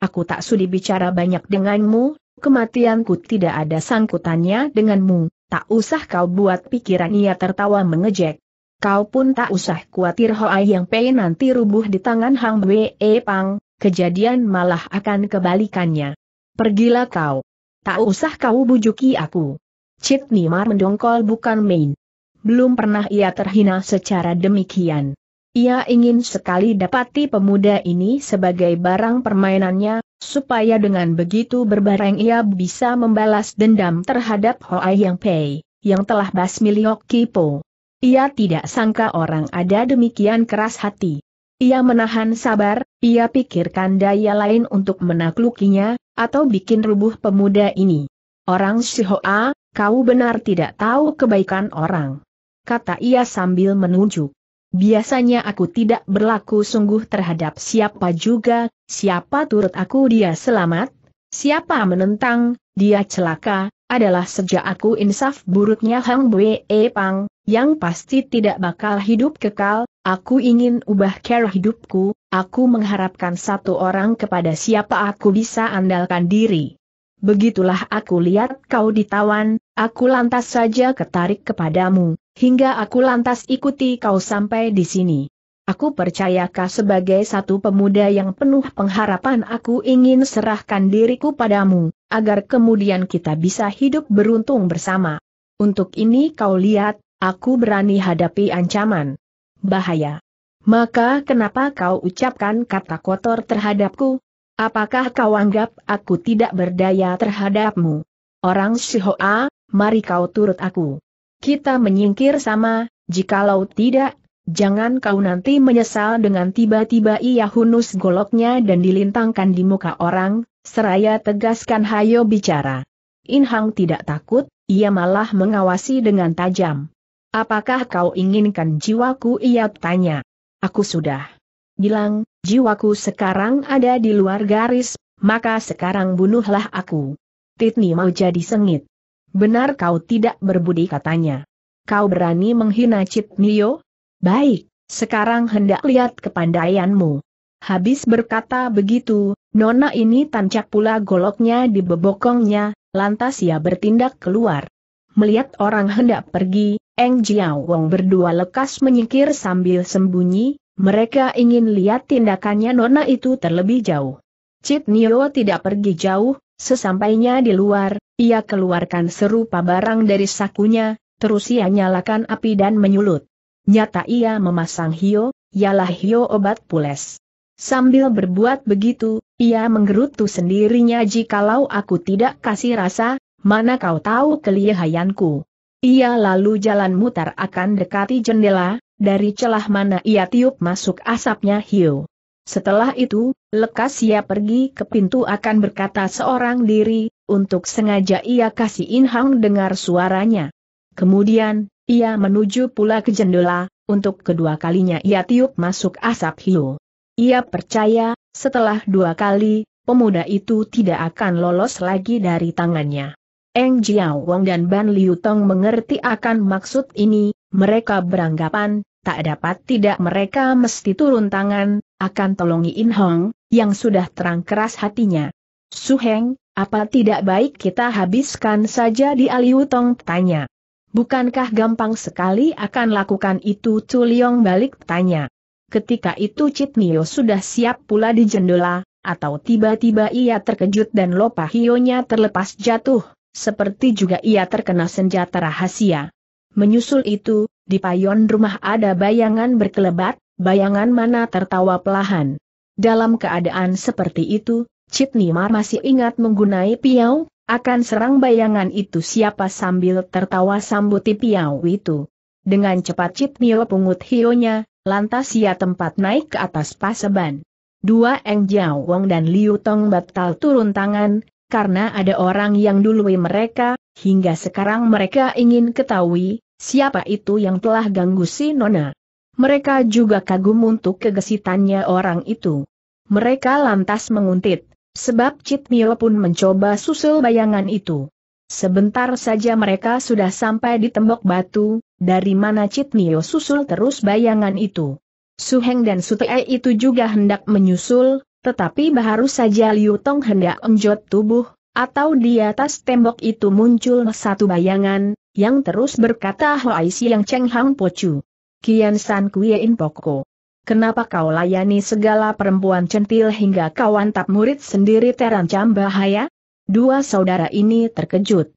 Aku tak sudi bicara banyak denganmu, kematianku tidak ada sangkutannya denganmu, tak usah kau buat pikiran ia tertawa mengejek. Kau pun tak usah khawatir Hoai Yang Pei nanti rubuh di tangan Hang Wei Pang, kejadian malah akan kebalikannya. Pergilah kau. Tak usah kau bujuki aku. Cip Nimar mendongkol bukan main. Belum pernah ia terhina secara demikian. Ia ingin sekali dapati pemuda ini sebagai barang permainannya, supaya dengan begitu berbareng ia bisa membalas dendam terhadap Hoai Yang Pei, yang telah basmi Liok Kipo. Ia tidak sangka orang ada demikian keras hati. Ia menahan sabar, ia pikirkan daya lain untuk menaklukinya, atau bikin rubuh pemuda ini. Orang Shihoa, kau benar tidak tahu kebaikan orang. Kata ia sambil menunjuk. Biasanya aku tidak berlaku sungguh terhadap siapa juga, siapa turut aku dia selamat, siapa menentang, dia celaka, adalah sejak aku insaf buruknya Hang Bwe Pang, yang pasti tidak bakal hidup kekal, aku ingin ubah cara hidupku, aku mengharapkan satu orang kepada siapa aku bisa andalkan diri. Begitulah aku lihat kau ditawan, aku lantas saja ketarik kepadamu, hingga aku lantas ikuti kau sampai di sini. Aku percayakah sebagai satu pemuda yang penuh pengharapan aku ingin serahkan diriku padamu, agar kemudian kita bisa hidup beruntung bersama. Untuk ini kau lihat, Aku berani hadapi ancaman. Bahaya. Maka kenapa kau ucapkan kata kotor terhadapku? Apakah kau anggap aku tidak berdaya terhadapmu? Orang Sihoa, mari kau turut aku. Kita menyingkir sama, jikalau tidak, jangan kau nanti menyesal dengan tiba-tiba ia hunus goloknya dan dilintangkan di muka orang, seraya tegaskan hayo bicara. Inhang tidak takut, ia malah mengawasi dengan tajam. Apakah kau inginkan jiwaku? Ia tanya. Aku sudah bilang, jiwaku sekarang ada di luar garis, maka sekarang bunuhlah aku. Titni mau jadi sengit. Benar kau tidak berbudi katanya. Kau berani menghina Citnio? Baik, sekarang hendak lihat kepandaianmu. Habis berkata begitu, nona ini tancap pula goloknya di bebokongnya, lantas ia bertindak keluar. Melihat orang hendak pergi, Eng Jiao Wong berdua lekas menyingkir sambil sembunyi, mereka ingin lihat tindakannya Nona itu terlebih jauh. Cit Nio tidak pergi jauh, sesampainya di luar, ia keluarkan serupa barang dari sakunya, terus ia nyalakan api dan menyulut. Nyata ia memasang Hio, ialah Hio obat pules. Sambil berbuat begitu, ia menggerutu sendirinya jikalau aku tidak kasih rasa, mana kau tahu kelihayanku. Ia lalu jalan mutar akan dekati jendela, dari celah mana ia tiup masuk asapnya hiu. Setelah itu, lekas ia pergi ke pintu akan berkata seorang diri, untuk sengaja ia kasih Inhang dengar suaranya. Kemudian, ia menuju pula ke jendela, untuk kedua kalinya ia tiup masuk asap hiu. Ia percaya, setelah dua kali, pemuda itu tidak akan lolos lagi dari tangannya. Eng Jiao Wong dan Ban Liu Tong mengerti akan maksud ini, mereka beranggapan, tak dapat tidak mereka mesti turun tangan, akan tolongi In Hong, yang sudah terang keras hatinya. Su Heng, apa tidak baik kita habiskan saja di Aliutong? Tong tanya. Bukankah gampang sekali akan lakukan itu Chu Liong balik tanya. Ketika itu Cit Nio sudah siap pula di jendela, atau tiba-tiba ia terkejut dan lopa hionya terlepas jatuh seperti juga ia terkena senjata rahasia. Menyusul itu, di payon rumah ada bayangan berkelebat, bayangan mana tertawa pelahan. Dalam keadaan seperti itu, Nimar masih ingat menggunai piau, akan serang bayangan itu siapa sambil tertawa sambuti piau itu. Dengan cepat Nio pungut hionya, lantas ia tempat naik ke atas paseban. Dua Eng Jiao Wong dan Liu Tong batal turun tangan, karena ada orang yang dului mereka, hingga sekarang mereka ingin ketahui, siapa itu yang telah ganggu si Nona. Mereka juga kagum untuk kegesitannya orang itu. Mereka lantas menguntit, sebab Mio pun mencoba susul bayangan itu. Sebentar saja mereka sudah sampai di tembok batu, dari mana Mio susul terus bayangan itu. Suheng dan Sutei itu juga hendak menyusul, tetapi baru saja Liu Tong hendak enjot tubuh, atau di atas tembok itu muncul satu bayangan, yang terus berkata Hoai Siang Cheng Hang Pocu. Kian San Kuiein Poko. Kenapa kau layani segala perempuan centil hingga kau antap murid sendiri terancam bahaya? Dua saudara ini terkejut.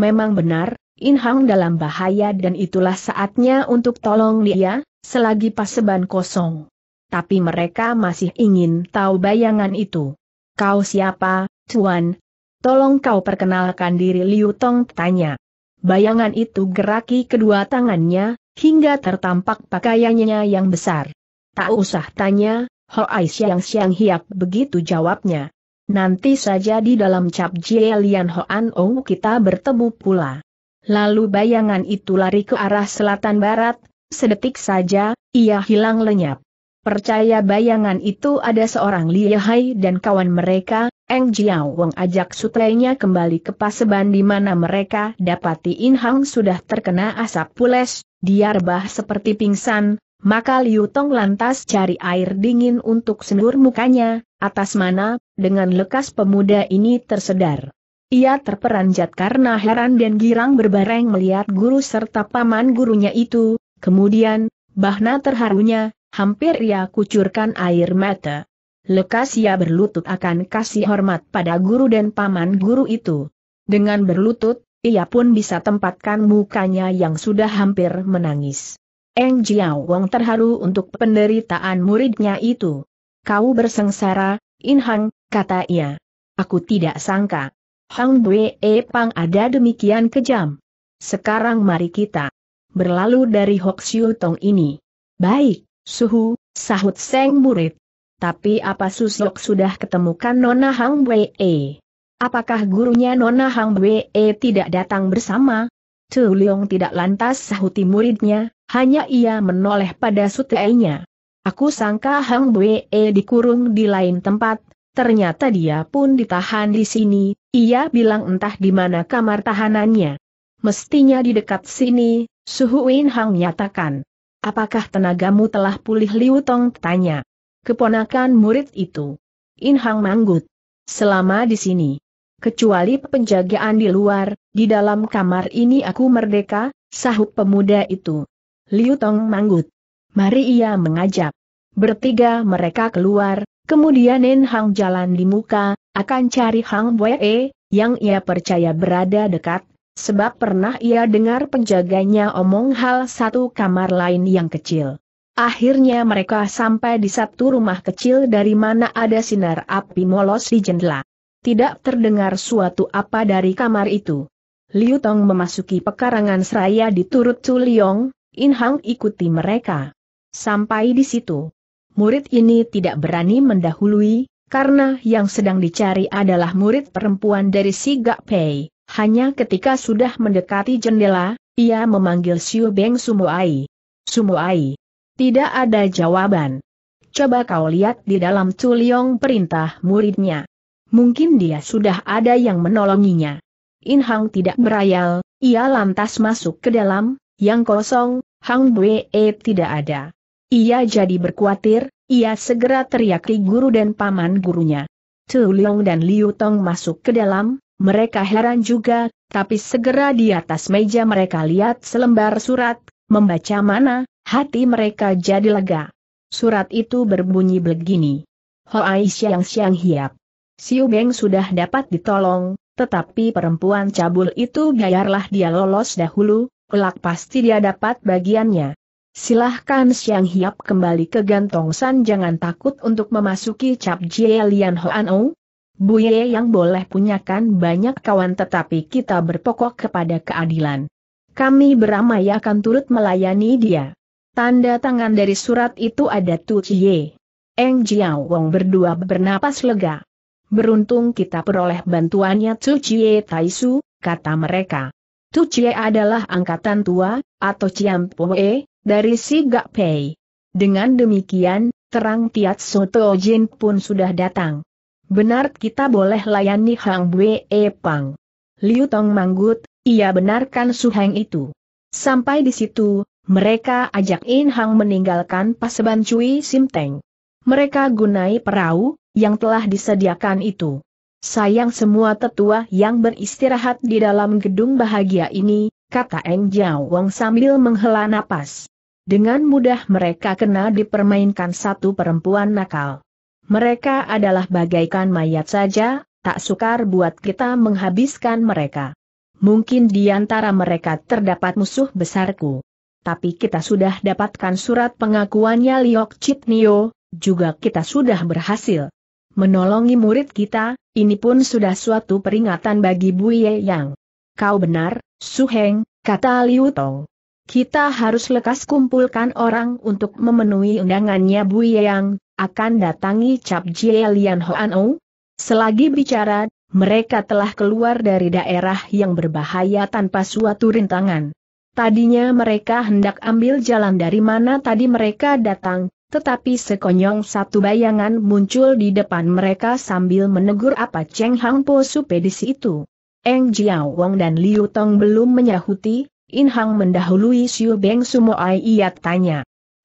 Memang benar, In Hang dalam bahaya dan itulah saatnya untuk tolong dia, selagi paseban kosong tapi mereka masih ingin tahu bayangan itu. Kau siapa, Tuan? Tolong kau perkenalkan diri Liu Tong tanya. Bayangan itu geraki kedua tangannya, hingga tertampak pakaiannya yang besar. Tak usah tanya, Ho Ai Siang Siang Hiap begitu jawabnya. Nanti saja di dalam cap Ho Hoan Ong kita bertemu pula. Lalu bayangan itu lari ke arah selatan barat, sedetik saja, ia hilang lenyap. Percaya bayangan itu ada seorang Hai dan kawan mereka, Eng Jiao Wong ajak sutrainya kembali ke paseban di mana mereka dapati In Hang sudah terkena asap pules, dia rebah seperti pingsan, maka Liu Tong lantas cari air dingin untuk senur mukanya, atas mana, dengan lekas pemuda ini tersedar. Ia terperanjat karena heran dan girang berbareng melihat guru serta paman gurunya itu, kemudian, bahna terharunya, hampir ia kucurkan air mata. Lekas ia berlutut akan kasih hormat pada guru dan paman guru itu. Dengan berlutut, ia pun bisa tempatkan mukanya yang sudah hampir menangis. Eng Jiao Wong terharu untuk penderitaan muridnya itu. Kau bersengsara, In Hang, kata ia. Aku tidak sangka. Hang Bue e Pang ada demikian kejam. Sekarang mari kita berlalu dari Hoksiu Tong ini. Baik. Suhu, sahut Seng murid. Tapi apa Susok sudah ketemukan Nona Hang Wei? Apakah gurunya Nona Hang Wei tidak datang bersama? Tu Leong tidak lantas sahuti muridnya, hanya ia menoleh pada suteinya. Aku sangka Hang Wei dikurung di lain tempat, ternyata dia pun ditahan di sini, ia bilang entah di mana kamar tahanannya. Mestinya di dekat sini, Suhu Wen Hang nyatakan. Apakah tenagamu telah pulih Liu Tong tanya. Keponakan murid itu. In Hang Manggut. Selama di sini. Kecuali penjagaan di luar, di dalam kamar ini aku merdeka, sahut pemuda itu. Liu Tong Manggut. Mari ia mengajak. Bertiga mereka keluar, kemudian In Hang jalan di muka, akan cari Hang Wei, e, yang ia percaya berada dekat sebab pernah ia dengar penjaganya omong hal satu kamar lain yang kecil. Akhirnya mereka sampai di satu rumah kecil dari mana ada sinar api molos di jendela. Tidak terdengar suatu apa dari kamar itu. Liu Tong memasuki pekarangan seraya di Turut Liong, In Hang ikuti mereka. Sampai di situ. Murid ini tidak berani mendahului, karena yang sedang dicari adalah murid perempuan dari si Gak Pei. Hanya ketika sudah mendekati jendela, ia memanggil Xiu Beng Sumuai. Sumuai, Tidak ada jawaban. Coba kau lihat di dalam Tuliong perintah muridnya. Mungkin dia sudah ada yang menolonginya. In Hang tidak berayal, ia lantas masuk ke dalam, yang kosong, Hang Bwe e tidak ada. Ia jadi berkuatir, ia segera teriaki guru dan paman gurunya. Tu dan Liu Tong masuk ke dalam, mereka heran juga, tapi segera di atas meja mereka lihat selembar surat, membaca mana, hati mereka jadi lega. Surat itu berbunyi begini. Hoai Siang Siang Hiap. Siu Beng sudah dapat ditolong, tetapi perempuan cabul itu biarlah dia lolos dahulu, kelak pasti dia dapat bagiannya. Silahkan Siang Hiap kembali ke Gantong San jangan takut untuk memasuki Cap Jie Lian Hoan ong. Bu Ye yang boleh punyakan banyak kawan tetapi kita berpokok kepada keadilan. Kami beramai akan turut melayani dia. Tanda tangan dari surat itu ada Tu Chie. Eng Jiao Wong berdua bernapas lega. Beruntung kita peroleh bantuannya Tu Chie Taisu, kata mereka. Tu Chie adalah angkatan tua, atau Ciam Pue, dari si Gak Pei. Dengan demikian, terang Tiat Soto Jin pun sudah datang. Benar kita boleh layani Hang Bue e Pang. Liu Tong manggut, ia benarkan Su Heng itu. Sampai di situ, mereka ajak In Hang meninggalkan paseban Cui Simteng. Mereka gunai perahu, yang telah disediakan itu. Sayang semua tetua yang beristirahat di dalam gedung bahagia ini, kata Eng Jiao Wong sambil menghela napas. Dengan mudah mereka kena dipermainkan satu perempuan nakal. Mereka adalah bagaikan mayat saja, tak sukar buat kita menghabiskan mereka. Mungkin di antara mereka terdapat musuh besarku. Tapi kita sudah dapatkan surat pengakuannya Liok Chit Nio, juga kita sudah berhasil menolongi murid kita, ini pun sudah suatu peringatan bagi Bu Ye Yang. Kau benar, Su Heng, kata Liu Tong. Kita harus lekas kumpulkan orang untuk memenuhi undangannya Bu Ye Yang, akan datangi Cap Jie Lian Hoan Selagi bicara, mereka telah keluar dari daerah yang berbahaya tanpa suatu rintangan. Tadinya mereka hendak ambil jalan dari mana tadi mereka datang, tetapi sekonyong satu bayangan muncul di depan mereka sambil menegur apa Cheng Hang Po Supe itu. Eng Jiao Wong dan Liu Tong belum menyahuti, In Hang mendahului Xiu Beng Sumo Ai ia tanya.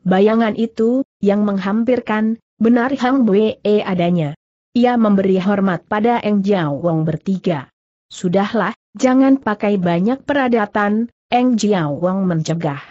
Bayangan itu, yang menghampirkan, benar Hang Bue e adanya. Ia memberi hormat pada Eng Jiao Wong bertiga. Sudahlah, jangan pakai banyak peradatan, Eng Jiao Wong mencegah.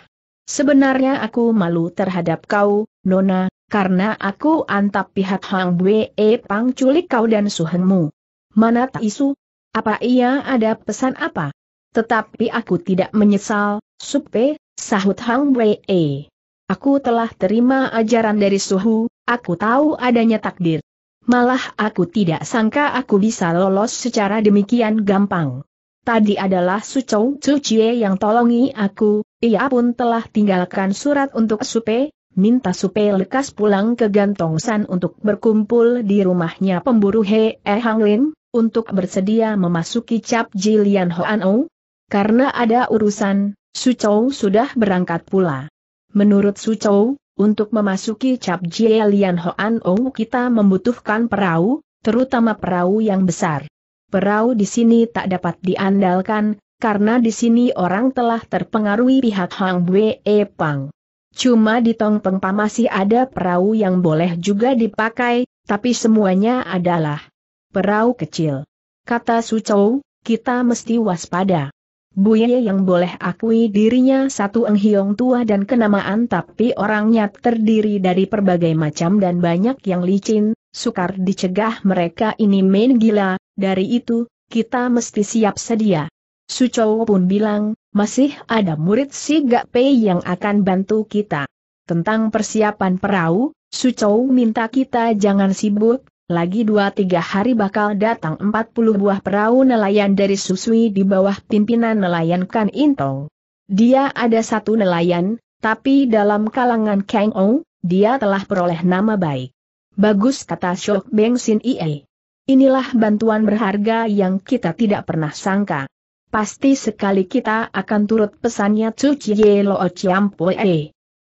Sebenarnya aku malu terhadap kau, Nona, karena aku antap pihak Hang Bue e Pang culik kau dan suhengmu. Mana tak isu? Apa ia ada pesan apa? Tetapi aku tidak menyesal, Supe, sahut Hang e. Aku telah terima ajaran dari suhu, aku tahu adanya takdir. Malah aku tidak sangka aku bisa lolos secara demikian gampang. Tadi adalah Su Chou Chou Chie yang tolongi aku, ia pun telah tinggalkan surat untuk Supe, minta Supe lekas pulang ke Gantong San untuk berkumpul di rumahnya pemburu He E Hang Lin, untuk bersedia memasuki cap Jilian Hoan Ou. Karena ada urusan, Su Chou sudah berangkat pula. Menurut Su Chou, untuk memasuki Cap Jie Lian Hoan Ong kita membutuhkan perahu, terutama perahu yang besar. Perahu di sini tak dapat diandalkan, karena di sini orang telah terpengaruhi pihak Hang Bue e Pang. Cuma di Tong Pa masih ada perahu yang boleh juga dipakai, tapi semuanya adalah perahu kecil. Kata Su Chou, kita mesti waspada. Buye yang boleh akui dirinya satu enghiong tua dan kenamaan tapi orangnya terdiri dari berbagai macam dan banyak yang licin, sukar dicegah mereka ini main gila, dari itu, kita mesti siap sedia. Sucow pun bilang, masih ada murid si Gak Pei yang akan bantu kita. Tentang persiapan perahu, Sucow minta kita jangan sibuk, lagi dua-tiga hari bakal datang empat puluh buah perahu nelayan dari Susui di bawah pimpinan nelayan Kan Intong. Dia ada satu nelayan, tapi dalam kalangan Kang Ong, dia telah peroleh nama baik. Bagus kata Shok Beng Sin Ie. Inilah bantuan berharga yang kita tidak pernah sangka. Pasti sekali kita akan turut pesannya Cuci Chie Lo Chiam Poe.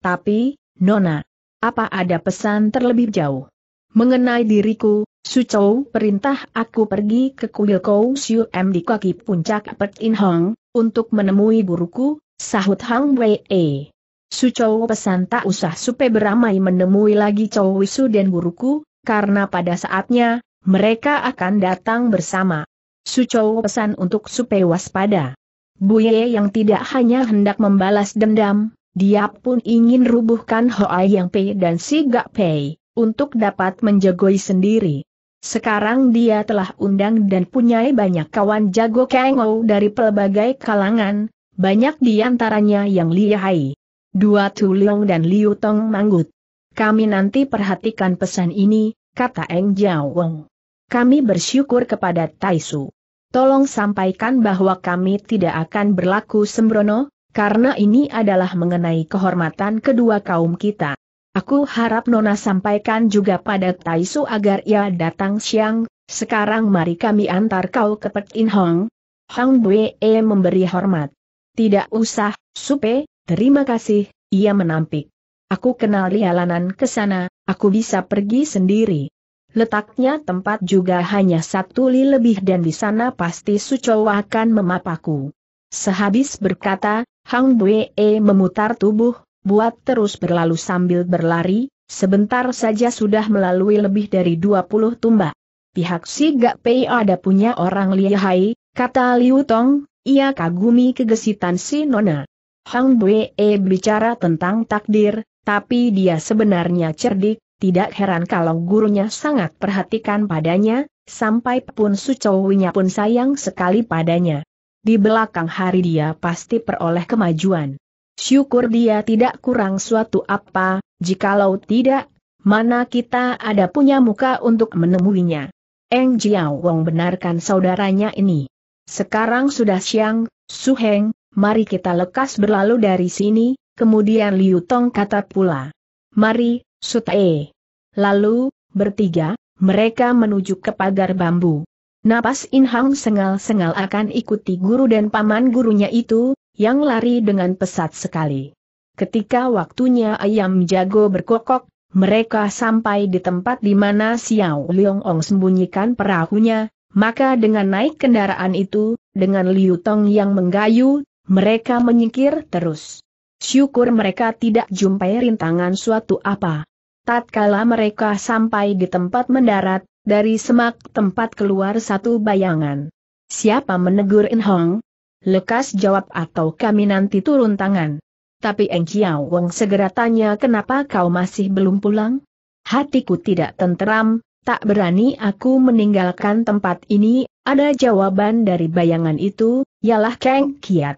Tapi, Nona, apa ada pesan terlebih jauh? Mengenai diriku, Sucou perintah aku pergi ke kuil Kou Siu M di kaki puncak Pek In Hong, untuk menemui guruku, sahut Hang Wei E. Sucou pesan tak usah supe beramai menemui lagi Chou Wisu dan guruku, karena pada saatnya, mereka akan datang bersama. Sucou pesan untuk supe waspada. Buye yang tidak hanya hendak membalas dendam, dia pun ingin rubuhkan Hoa Yang Pei dan Si Gak Pei untuk dapat menjagoi sendiri. Sekarang dia telah undang dan punyai banyak kawan jago Kengou dari pelbagai kalangan, banyak di antaranya yang lihai. Dua Tuliong dan Liu Tong manggut. Kami nanti perhatikan pesan ini, kata Eng Jiawong. Kami bersyukur kepada Taisu. Tolong sampaikan bahwa kami tidak akan berlaku sembrono, karena ini adalah mengenai kehormatan kedua kaum kita. Aku harap Nona sampaikan juga pada Taisu agar ia datang siang, sekarang mari kami antar kau ke Pek In Hong. Hang Bue e memberi hormat. Tidak usah, Supe, terima kasih, ia menampik. Aku kenal lialanan ke sana, aku bisa pergi sendiri. Letaknya tempat juga hanya satu li lebih dan di sana pasti Suco akan memapaku. Sehabis berkata, Hang Bue e memutar tubuh, buat terus berlalu sambil berlari, sebentar saja sudah melalui lebih dari 20 tumbak. Pihak si Gak Pei ada punya orang lihai, kata Liu Tong, ia kagumi kegesitan si Nona. Hang Bue bicara tentang takdir, tapi dia sebenarnya cerdik, tidak heran kalau gurunya sangat perhatikan padanya, sampai pun sucowinya pun sayang sekali padanya. Di belakang hari dia pasti peroleh kemajuan. Syukur dia tidak kurang suatu apa, jikalau tidak, mana kita ada punya muka untuk menemuinya. Eng Jiao Wong benarkan saudaranya ini. Sekarang sudah siang, Su Heng, mari kita lekas berlalu dari sini, kemudian Liu Tong kata pula. Mari, Su Tae. Lalu, bertiga, mereka menuju ke pagar bambu. Napas Inhang sengal-sengal akan ikuti guru dan paman gurunya itu, yang lari dengan pesat sekali. Ketika waktunya ayam jago berkokok, mereka sampai di tempat di mana Xiao Liong Ong sembunyikan perahunya, maka dengan naik kendaraan itu, dengan Liu Tong yang menggayu, mereka menyingkir terus. Syukur mereka tidak jumpai rintangan suatu apa. Tatkala mereka sampai di tempat mendarat, dari semak tempat keluar satu bayangan. Siapa menegur In Hong? Lekas jawab atau kami nanti turun tangan. Tapi Eng Chiao Wong segera tanya kenapa kau masih belum pulang? Hatiku tidak tenteram, tak berani aku meninggalkan tempat ini, ada jawaban dari bayangan itu, yalah Kang Kiat.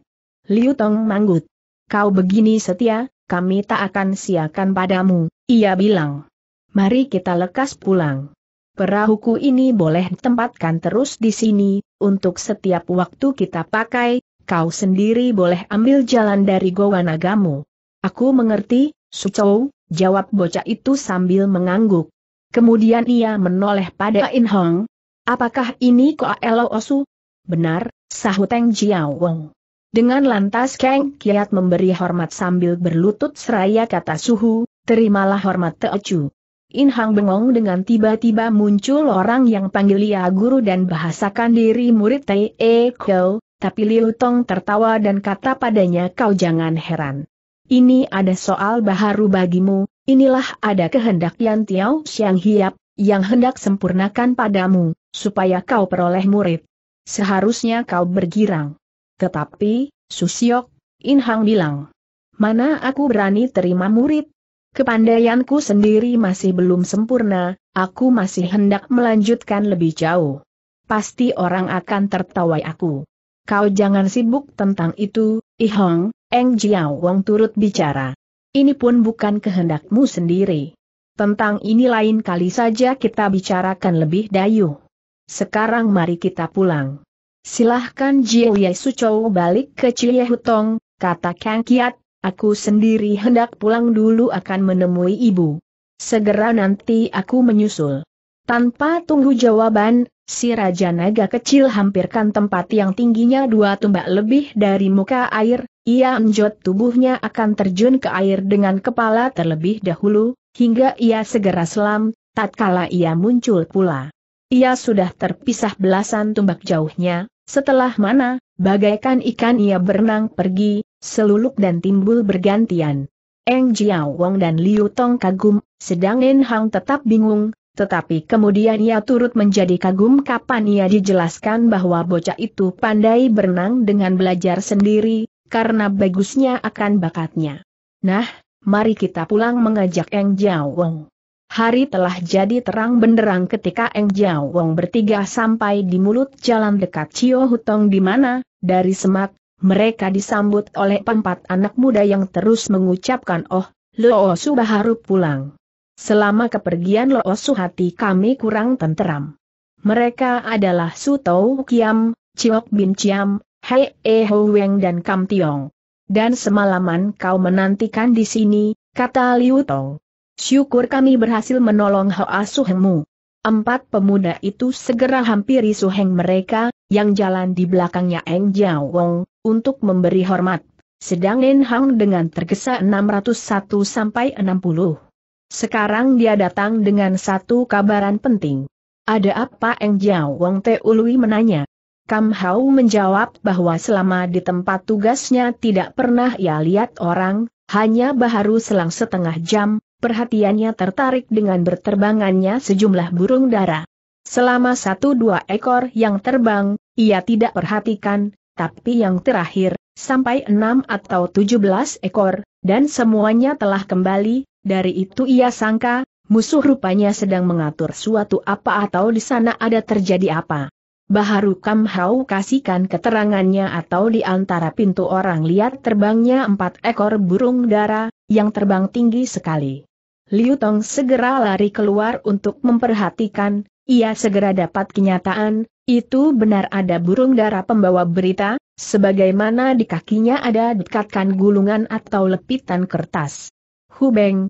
Liu Tong manggut. Kau begini setia, kami tak akan siakan padamu, ia bilang. Mari kita lekas pulang perahuku ini boleh tempatkan terus di sini, untuk setiap waktu kita pakai, kau sendiri boleh ambil jalan dari goa nagamu. Aku mengerti, Sucou, jawab bocah itu sambil mengangguk. Kemudian ia menoleh pada In Hong. Apakah ini Koa Elo Osu? Benar, sahut Teng Jiao Wong. Dengan lantas Kang Kiat memberi hormat sambil berlutut seraya kata suhu, terimalah hormat Teochu. In Hang bengong dengan tiba-tiba muncul orang yang panggil ia guru dan bahasakan diri murid Tae E Kyo, tapi Liu Tong tertawa dan kata padanya kau jangan heran. Ini ada soal baharu bagimu, inilah ada kehendak Yan Tiao Xiang Hiap, yang hendak sempurnakan padamu, supaya kau peroleh murid. Seharusnya kau bergirang. Tetapi, Susiok, In Hang bilang. Mana aku berani terima murid, Kepandaianku sendiri masih belum sempurna, aku masih hendak melanjutkan lebih jauh. Pasti orang akan tertawai aku. Kau jangan sibuk tentang itu, Ihong, Eng Jiao Wong turut bicara. Ini pun bukan kehendakmu sendiri. Tentang ini lain kali saja kita bicarakan lebih dayu. Sekarang mari kita pulang. Silahkan Jiao Ye Sucou balik ke Cie Hutong, kata Kang Kiat, Aku sendiri hendak pulang dulu akan menemui ibu. Segera nanti aku menyusul. Tanpa tunggu jawaban, si Raja Naga kecil hampirkan tempat yang tingginya dua tumbak lebih dari muka air, ia menjot tubuhnya akan terjun ke air dengan kepala terlebih dahulu, hingga ia segera selam, tatkala ia muncul pula. Ia sudah terpisah belasan tumbak jauhnya, setelah mana, bagaikan ikan ia berenang pergi, seluluk dan timbul bergantian. Eng Jiao Wang dan Liu Tong kagum, sedang Nen Hang tetap bingung, tetapi kemudian ia turut menjadi kagum kapan ia dijelaskan bahwa bocah itu pandai berenang dengan belajar sendiri, karena bagusnya akan bakatnya. Nah, mari kita pulang mengajak Eng Jiao Wang. Hari telah jadi terang benderang ketika Eng Jiao Wang bertiga sampai di mulut jalan dekat Cio Hutong di mana, dari semak, mereka disambut oleh empat anak muda yang terus mengucapkan oh, Loo Subaharu pulang. Selama kepergian Loo hati kami kurang tenteram. Mereka adalah Sutou Kiam, Chiok Bin Chiam, Hei E Ho Weng dan Kam Tiong. Dan semalaman kau menantikan di sini, kata Liu Tong. Syukur kami berhasil menolong Hoa Hengmu. Empat pemuda itu segera hampiri Su Heng mereka, yang jalan di belakangnya Eng Jiao Wong, untuk memberi hormat. Sedang Nen Hang dengan tergesa 601 sampai 60. Sekarang dia datang dengan satu kabaran penting. Ada apa Eng Jiao Wang Te Ului menanya. Kam Hao menjawab bahwa selama di tempat tugasnya tidak pernah ia lihat orang, hanya baharu selang setengah jam, perhatiannya tertarik dengan berterbangannya sejumlah burung dara. Selama satu dua ekor yang terbang, ia tidak perhatikan, tapi yang terakhir, sampai enam atau tujuh belas ekor, dan semuanya telah kembali, dari itu ia sangka, musuh rupanya sedang mengatur suatu apa atau di sana ada terjadi apa. Baharu Kamhau kasihkan keterangannya atau di antara pintu orang lihat terbangnya empat ekor burung dara, yang terbang tinggi sekali. Liu Tong segera lari keluar untuk memperhatikan, ia segera dapat kenyataan, itu benar ada burung dara pembawa berita, sebagaimana di kakinya ada dekatkan gulungan atau lepitan kertas. Hubeng,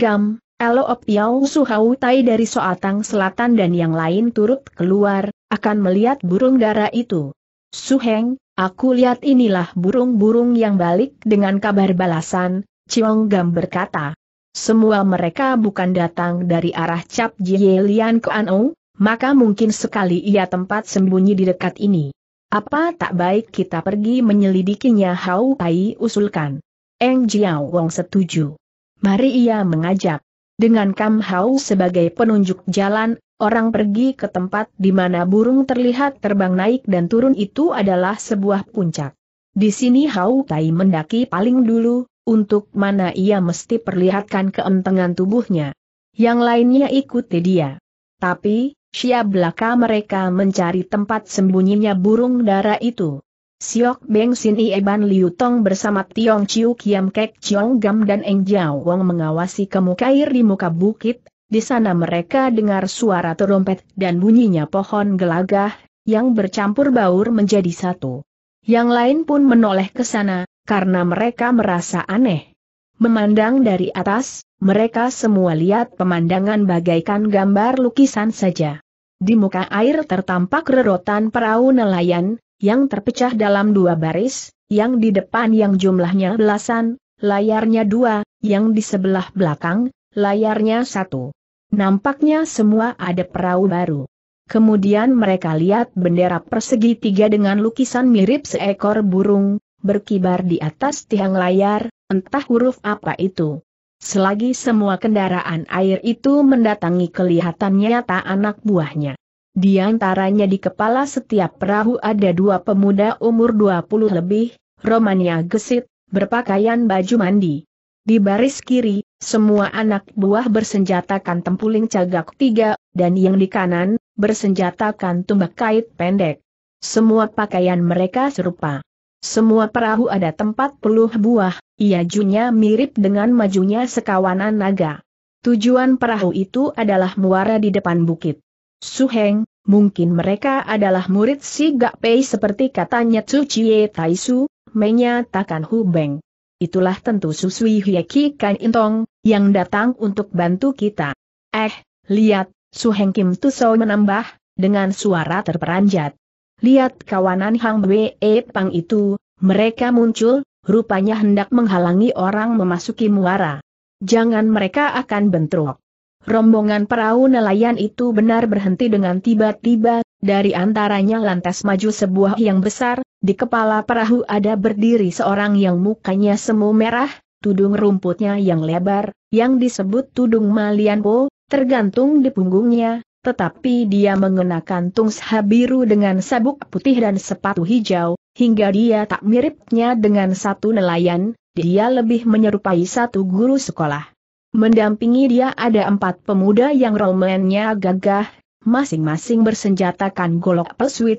Gam, Elo Piao Suhau Tai dari Soatang Selatan dan yang lain turut keluar, akan melihat burung dara itu. Suheng, aku lihat inilah burung-burung yang balik dengan kabar balasan, Gam berkata. Semua mereka bukan datang dari arah Cap Jie Lian ke Anou, maka mungkin sekali ia tempat sembunyi di dekat ini. Apa tak baik kita pergi menyelidikinya Hau Pai usulkan. Eng Jiao Wong setuju. Mari ia mengajak. Dengan Kam Hau sebagai penunjuk jalan, orang pergi ke tempat di mana burung terlihat terbang naik dan turun itu adalah sebuah puncak. Di sini Hau Tai mendaki paling dulu, untuk mana ia mesti perlihatkan keentengan tubuhnya. Yang lainnya ikuti dia. Tapi, siap belaka mereka mencari tempat sembunyinya burung darah itu. Siok Beng Sin Ieban Liu Tong bersama Tiong Chiu Kiam Kek Chiong Gam dan Eng Jiao Wong mengawasi kemukair di muka bukit, di sana mereka dengar suara terompet dan bunyinya pohon gelagah, yang bercampur baur menjadi satu. Yang lain pun menoleh ke sana, karena mereka merasa aneh. Memandang dari atas, mereka semua lihat pemandangan bagaikan gambar lukisan saja. Di muka air tertampak rerotan perahu nelayan, yang terpecah dalam dua baris, yang di depan yang jumlahnya belasan, layarnya dua, yang di sebelah belakang, layarnya satu. Nampaknya semua ada perahu baru. Kemudian mereka lihat bendera persegi tiga dengan lukisan mirip seekor burung, berkibar di atas tiang layar, entah huruf apa itu. Selagi semua kendaraan air itu mendatangi kelihatannya nyata anak buahnya. Di antaranya di kepala setiap perahu ada dua pemuda umur 20 lebih, Romania gesit, berpakaian baju mandi. Di baris kiri, semua anak buah bersenjatakan tempuling cagak tiga, dan yang di kanan, bersenjatakan tumbak kait pendek. Semua pakaian mereka serupa. Semua perahu ada tempat puluh buah, ia junya mirip dengan majunya sekawanan naga. Tujuan perahu itu adalah muara di depan bukit. Suheng, mungkin mereka adalah murid si Gak Pei seperti katanya Tsu Chie Taisu, menyatakan Hu Beng. Itulah tentu Susui Hieki Kan Intong, yang datang untuk bantu kita. Eh, lihat, Suheng Kim Tuso menambah, dengan suara terperanjat. Lihat kawanan Hang Wei Pang itu, mereka muncul, rupanya hendak menghalangi orang memasuki muara. Jangan mereka akan bentrok. Rombongan perahu nelayan itu benar berhenti dengan tiba-tiba, dari antaranya lantas maju sebuah yang besar, di kepala perahu ada berdiri seorang yang mukanya semu merah, tudung rumputnya yang lebar, yang disebut tudung Malianpo, tergantung di punggungnya, tetapi dia mengenakan tungsha biru dengan sabuk putih dan sepatu hijau, hingga dia tak miripnya dengan satu nelayan, dia lebih menyerupai satu guru sekolah. Mendampingi dia ada empat pemuda yang romannya gagah, masing-masing bersenjatakan golok pesui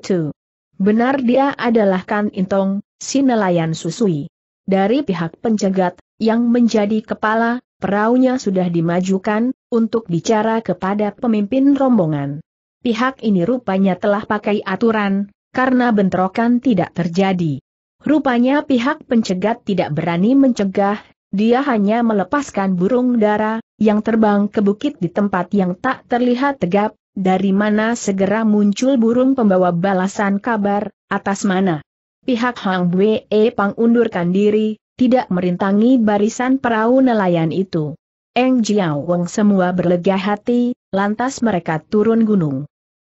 Benar dia adalah Kan Intong, si nelayan susui. Dari pihak penjagat, yang menjadi kepala, Peraunya sudah dimajukan, untuk bicara kepada pemimpin rombongan. Pihak ini rupanya telah pakai aturan, karena bentrokan tidak terjadi. Rupanya pihak pencegat tidak berani mencegah, dia hanya melepaskan burung dara, yang terbang ke bukit di tempat yang tak terlihat tegap, dari mana segera muncul burung pembawa balasan kabar, atas mana. Pihak Hang Bwe Pang undurkan diri, tidak merintangi barisan perahu nelayan itu. Eng Jiao Wong semua berlega hati, lantas mereka turun gunung.